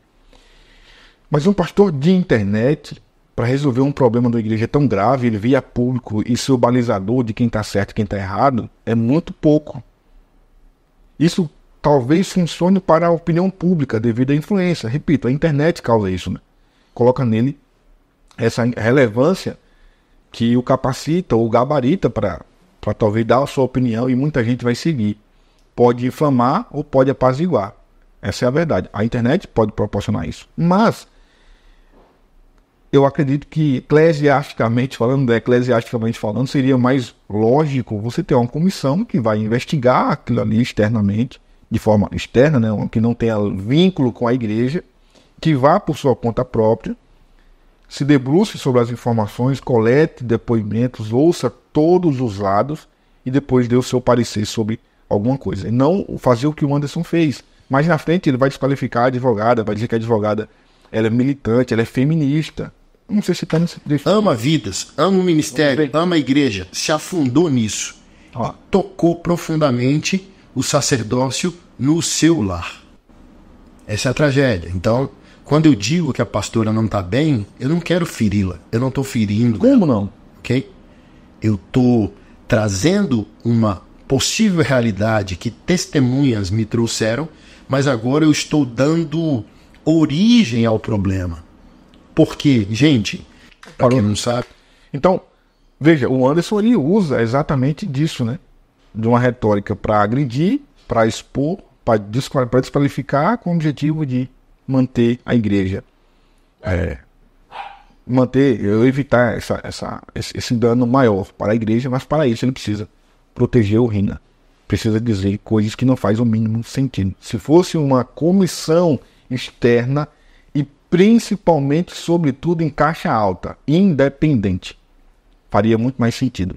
Mas um pastor de internet, para resolver um problema da igreja tão grave, ele via público e seu balizador de quem está certo e quem está errado, é muito pouco. Isso talvez funcione para a opinião pública devido à influência. Repito, a internet causa isso. Né? Coloca nele essa relevância que o capacita ou gabarita para talvez dar a sua opinião e muita gente vai seguir. Pode inflamar ou pode apaziguar. Essa é a verdade. A internet pode proporcionar isso. Mas eu acredito que eclesiasticamente falando, né, eclesiasticamente falando, seria mais lógico você ter uma comissão que vai investigar aquilo ali externamente, de forma externa, né, que não tenha vínculo com a igreja, que vá por sua conta própria se debruce sobre as informações, colete depoimentos, ouça todos os lados e depois dê o seu parecer sobre alguma coisa. E não fazer o que o Anderson fez. Mas na frente ele vai desqualificar a advogada, vai dizer que a advogada ela é militante, ela é feminista. Não sei se está nesse. Ama vidas, ama o ministério, ama a igreja. Se afundou nisso. Ó. Tocou profundamente o sacerdócio no seu lar. Essa é a tragédia. Então, quando eu digo que a pastora não está bem, eu não quero feri-la. Eu não estou ferindo. Como não? Ok? Eu estou trazendo uma possível realidade que testemunhas me trouxeram, mas agora eu estou dando origem ao problema. Por quê? gente, para quem não sabe. Então, veja, o Anderson ele usa exatamente disso, né? De uma retórica para agredir, para expor, para desqualificar com o objetivo de manter a igreja. É, manter, eu evitar essa, essa, esse, dano maior para a igreja, mas para isso ele precisa proteger o reino. Precisa dizer coisas que não faz o mínimo sentido. Se fosse uma comissão externa e principalmente, sobretudo, em caixa alta, independente, faria muito mais sentido.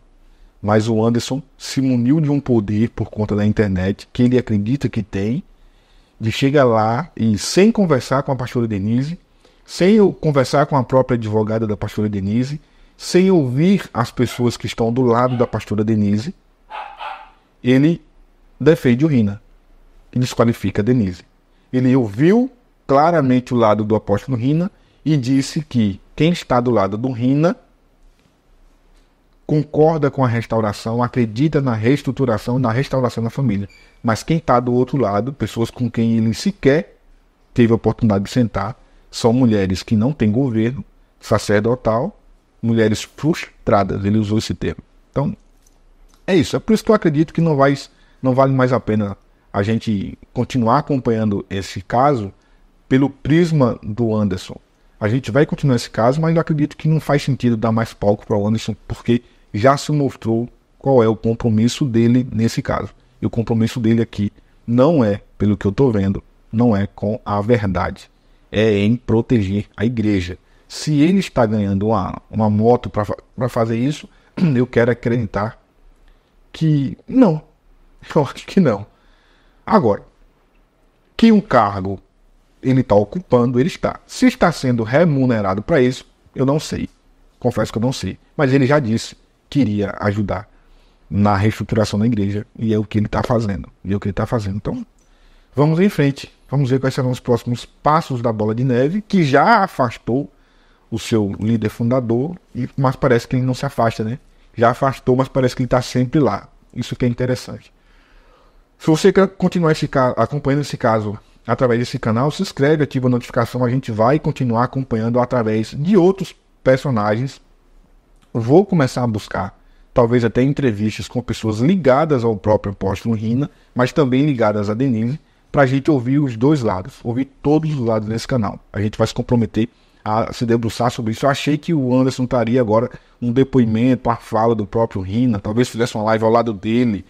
Mas o Anderson se muniu de um poder por conta da internet que ele acredita que tem de chega lá e, sem conversar com a pastora Denise, sem conversar com a própria advogada da pastora Denise, sem ouvir as pessoas que estão do lado da pastora Denise, ele defende o Rina e desqualifica a Denise. Ele ouviu claramente o lado do apóstolo Rina e disse que quem está do lado do Rina concorda com a restauração, acredita na reestruturação, na restauração da família. Mas quem está do outro lado, pessoas com quem ele sequer teve a oportunidade de sentar, são mulheres que não têm governo sacerdotal, mulheres frustradas, ele usou esse termo. Então, é isso. É por isso que eu acredito que não, vai, não vale mais a pena a gente continuar acompanhando esse caso pelo prisma do Anderson. A gente vai continuar esse caso, mas eu acredito que não faz sentido dar mais palco para o Anderson, porque já se mostrou qual é o compromisso dele nesse caso. E o compromisso dele aqui não é, pelo que eu estou vendo, não é com a verdade, é em proteger a igreja. Se ele está ganhando uma, uma moto para fazer isso, eu quero acreditar que não. Eu acho que não. Agora, que um cargo ele está ocupando, ele está. Se está sendo remunerado para isso, eu não sei. Confesso que eu não sei. Mas ele já disse queria ajudar na reestruturação da igreja e é o que ele está fazendo. E é o que ele está fazendo. Então, vamos em frente. Vamos ver quais serão os próximos passos da bola de neve, que já afastou o seu líder fundador, mas parece que ele não se afasta, né? Já afastou, mas parece que ele está sempre lá. Isso que é interessante. Se você quer continuar esse acompanhando esse caso através desse canal, se inscreve, ativa a notificação, a gente vai continuar acompanhando através de outros personagens vou começar a buscar, talvez até entrevistas com pessoas ligadas ao próprio apóstolo Rina, mas também ligadas a Denise, para a gente ouvir os dois lados, ouvir todos os lados nesse canal. A gente vai se comprometer a se debruçar sobre isso. Eu achei que o Anderson estaria agora um depoimento, a fala do próprio Rina, talvez fizesse uma live ao lado dele.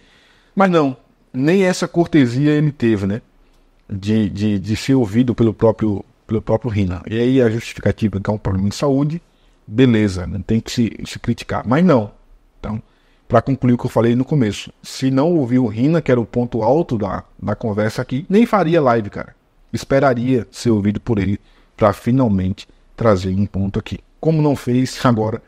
Mas não, nem essa cortesia ele teve, né? De, de, de ser ouvido pelo próprio, pelo próprio Rina. E aí a justificativa é então, que é um problema de saúde, beleza, não tem que se, se criticar. Mas não. Então, para concluir o que eu falei no começo, se não ouviu o Rina, que era o ponto alto da, da conversa aqui, nem faria live, cara. Esperaria ser ouvido por ele para finalmente trazer um ponto aqui. Como não fez, agora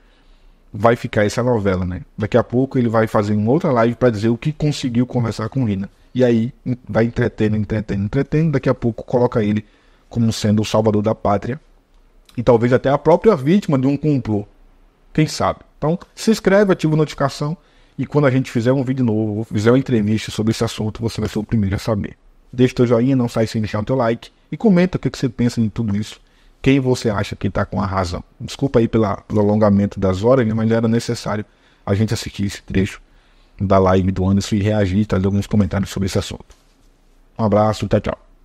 vai ficar essa novela, né? Daqui a pouco ele vai fazer uma outra live para dizer o que conseguiu conversar com o Rina. E aí vai entretendo, entretendo, entretendo. Daqui a pouco coloca ele como sendo o salvador da pátria e talvez até a própria vítima de um complô. Quem sabe? Então, se inscreve, ativa a notificação e quando a gente fizer um vídeo novo, fizer uma entrevista sobre esse assunto, você vai ser o primeiro a saber. Deixa teu joinha, não sai sem deixar o teu like e comenta o que, você pensa de tudo isso. Quem você acha que está com a razão? Desculpa aí pela, pelo alongamento das horas, mas era necessário a gente assistir esse trecho da live do Anderson e reagir, trazer alguns comentários sobre esse assunto. Um abraço, tchau, tchau.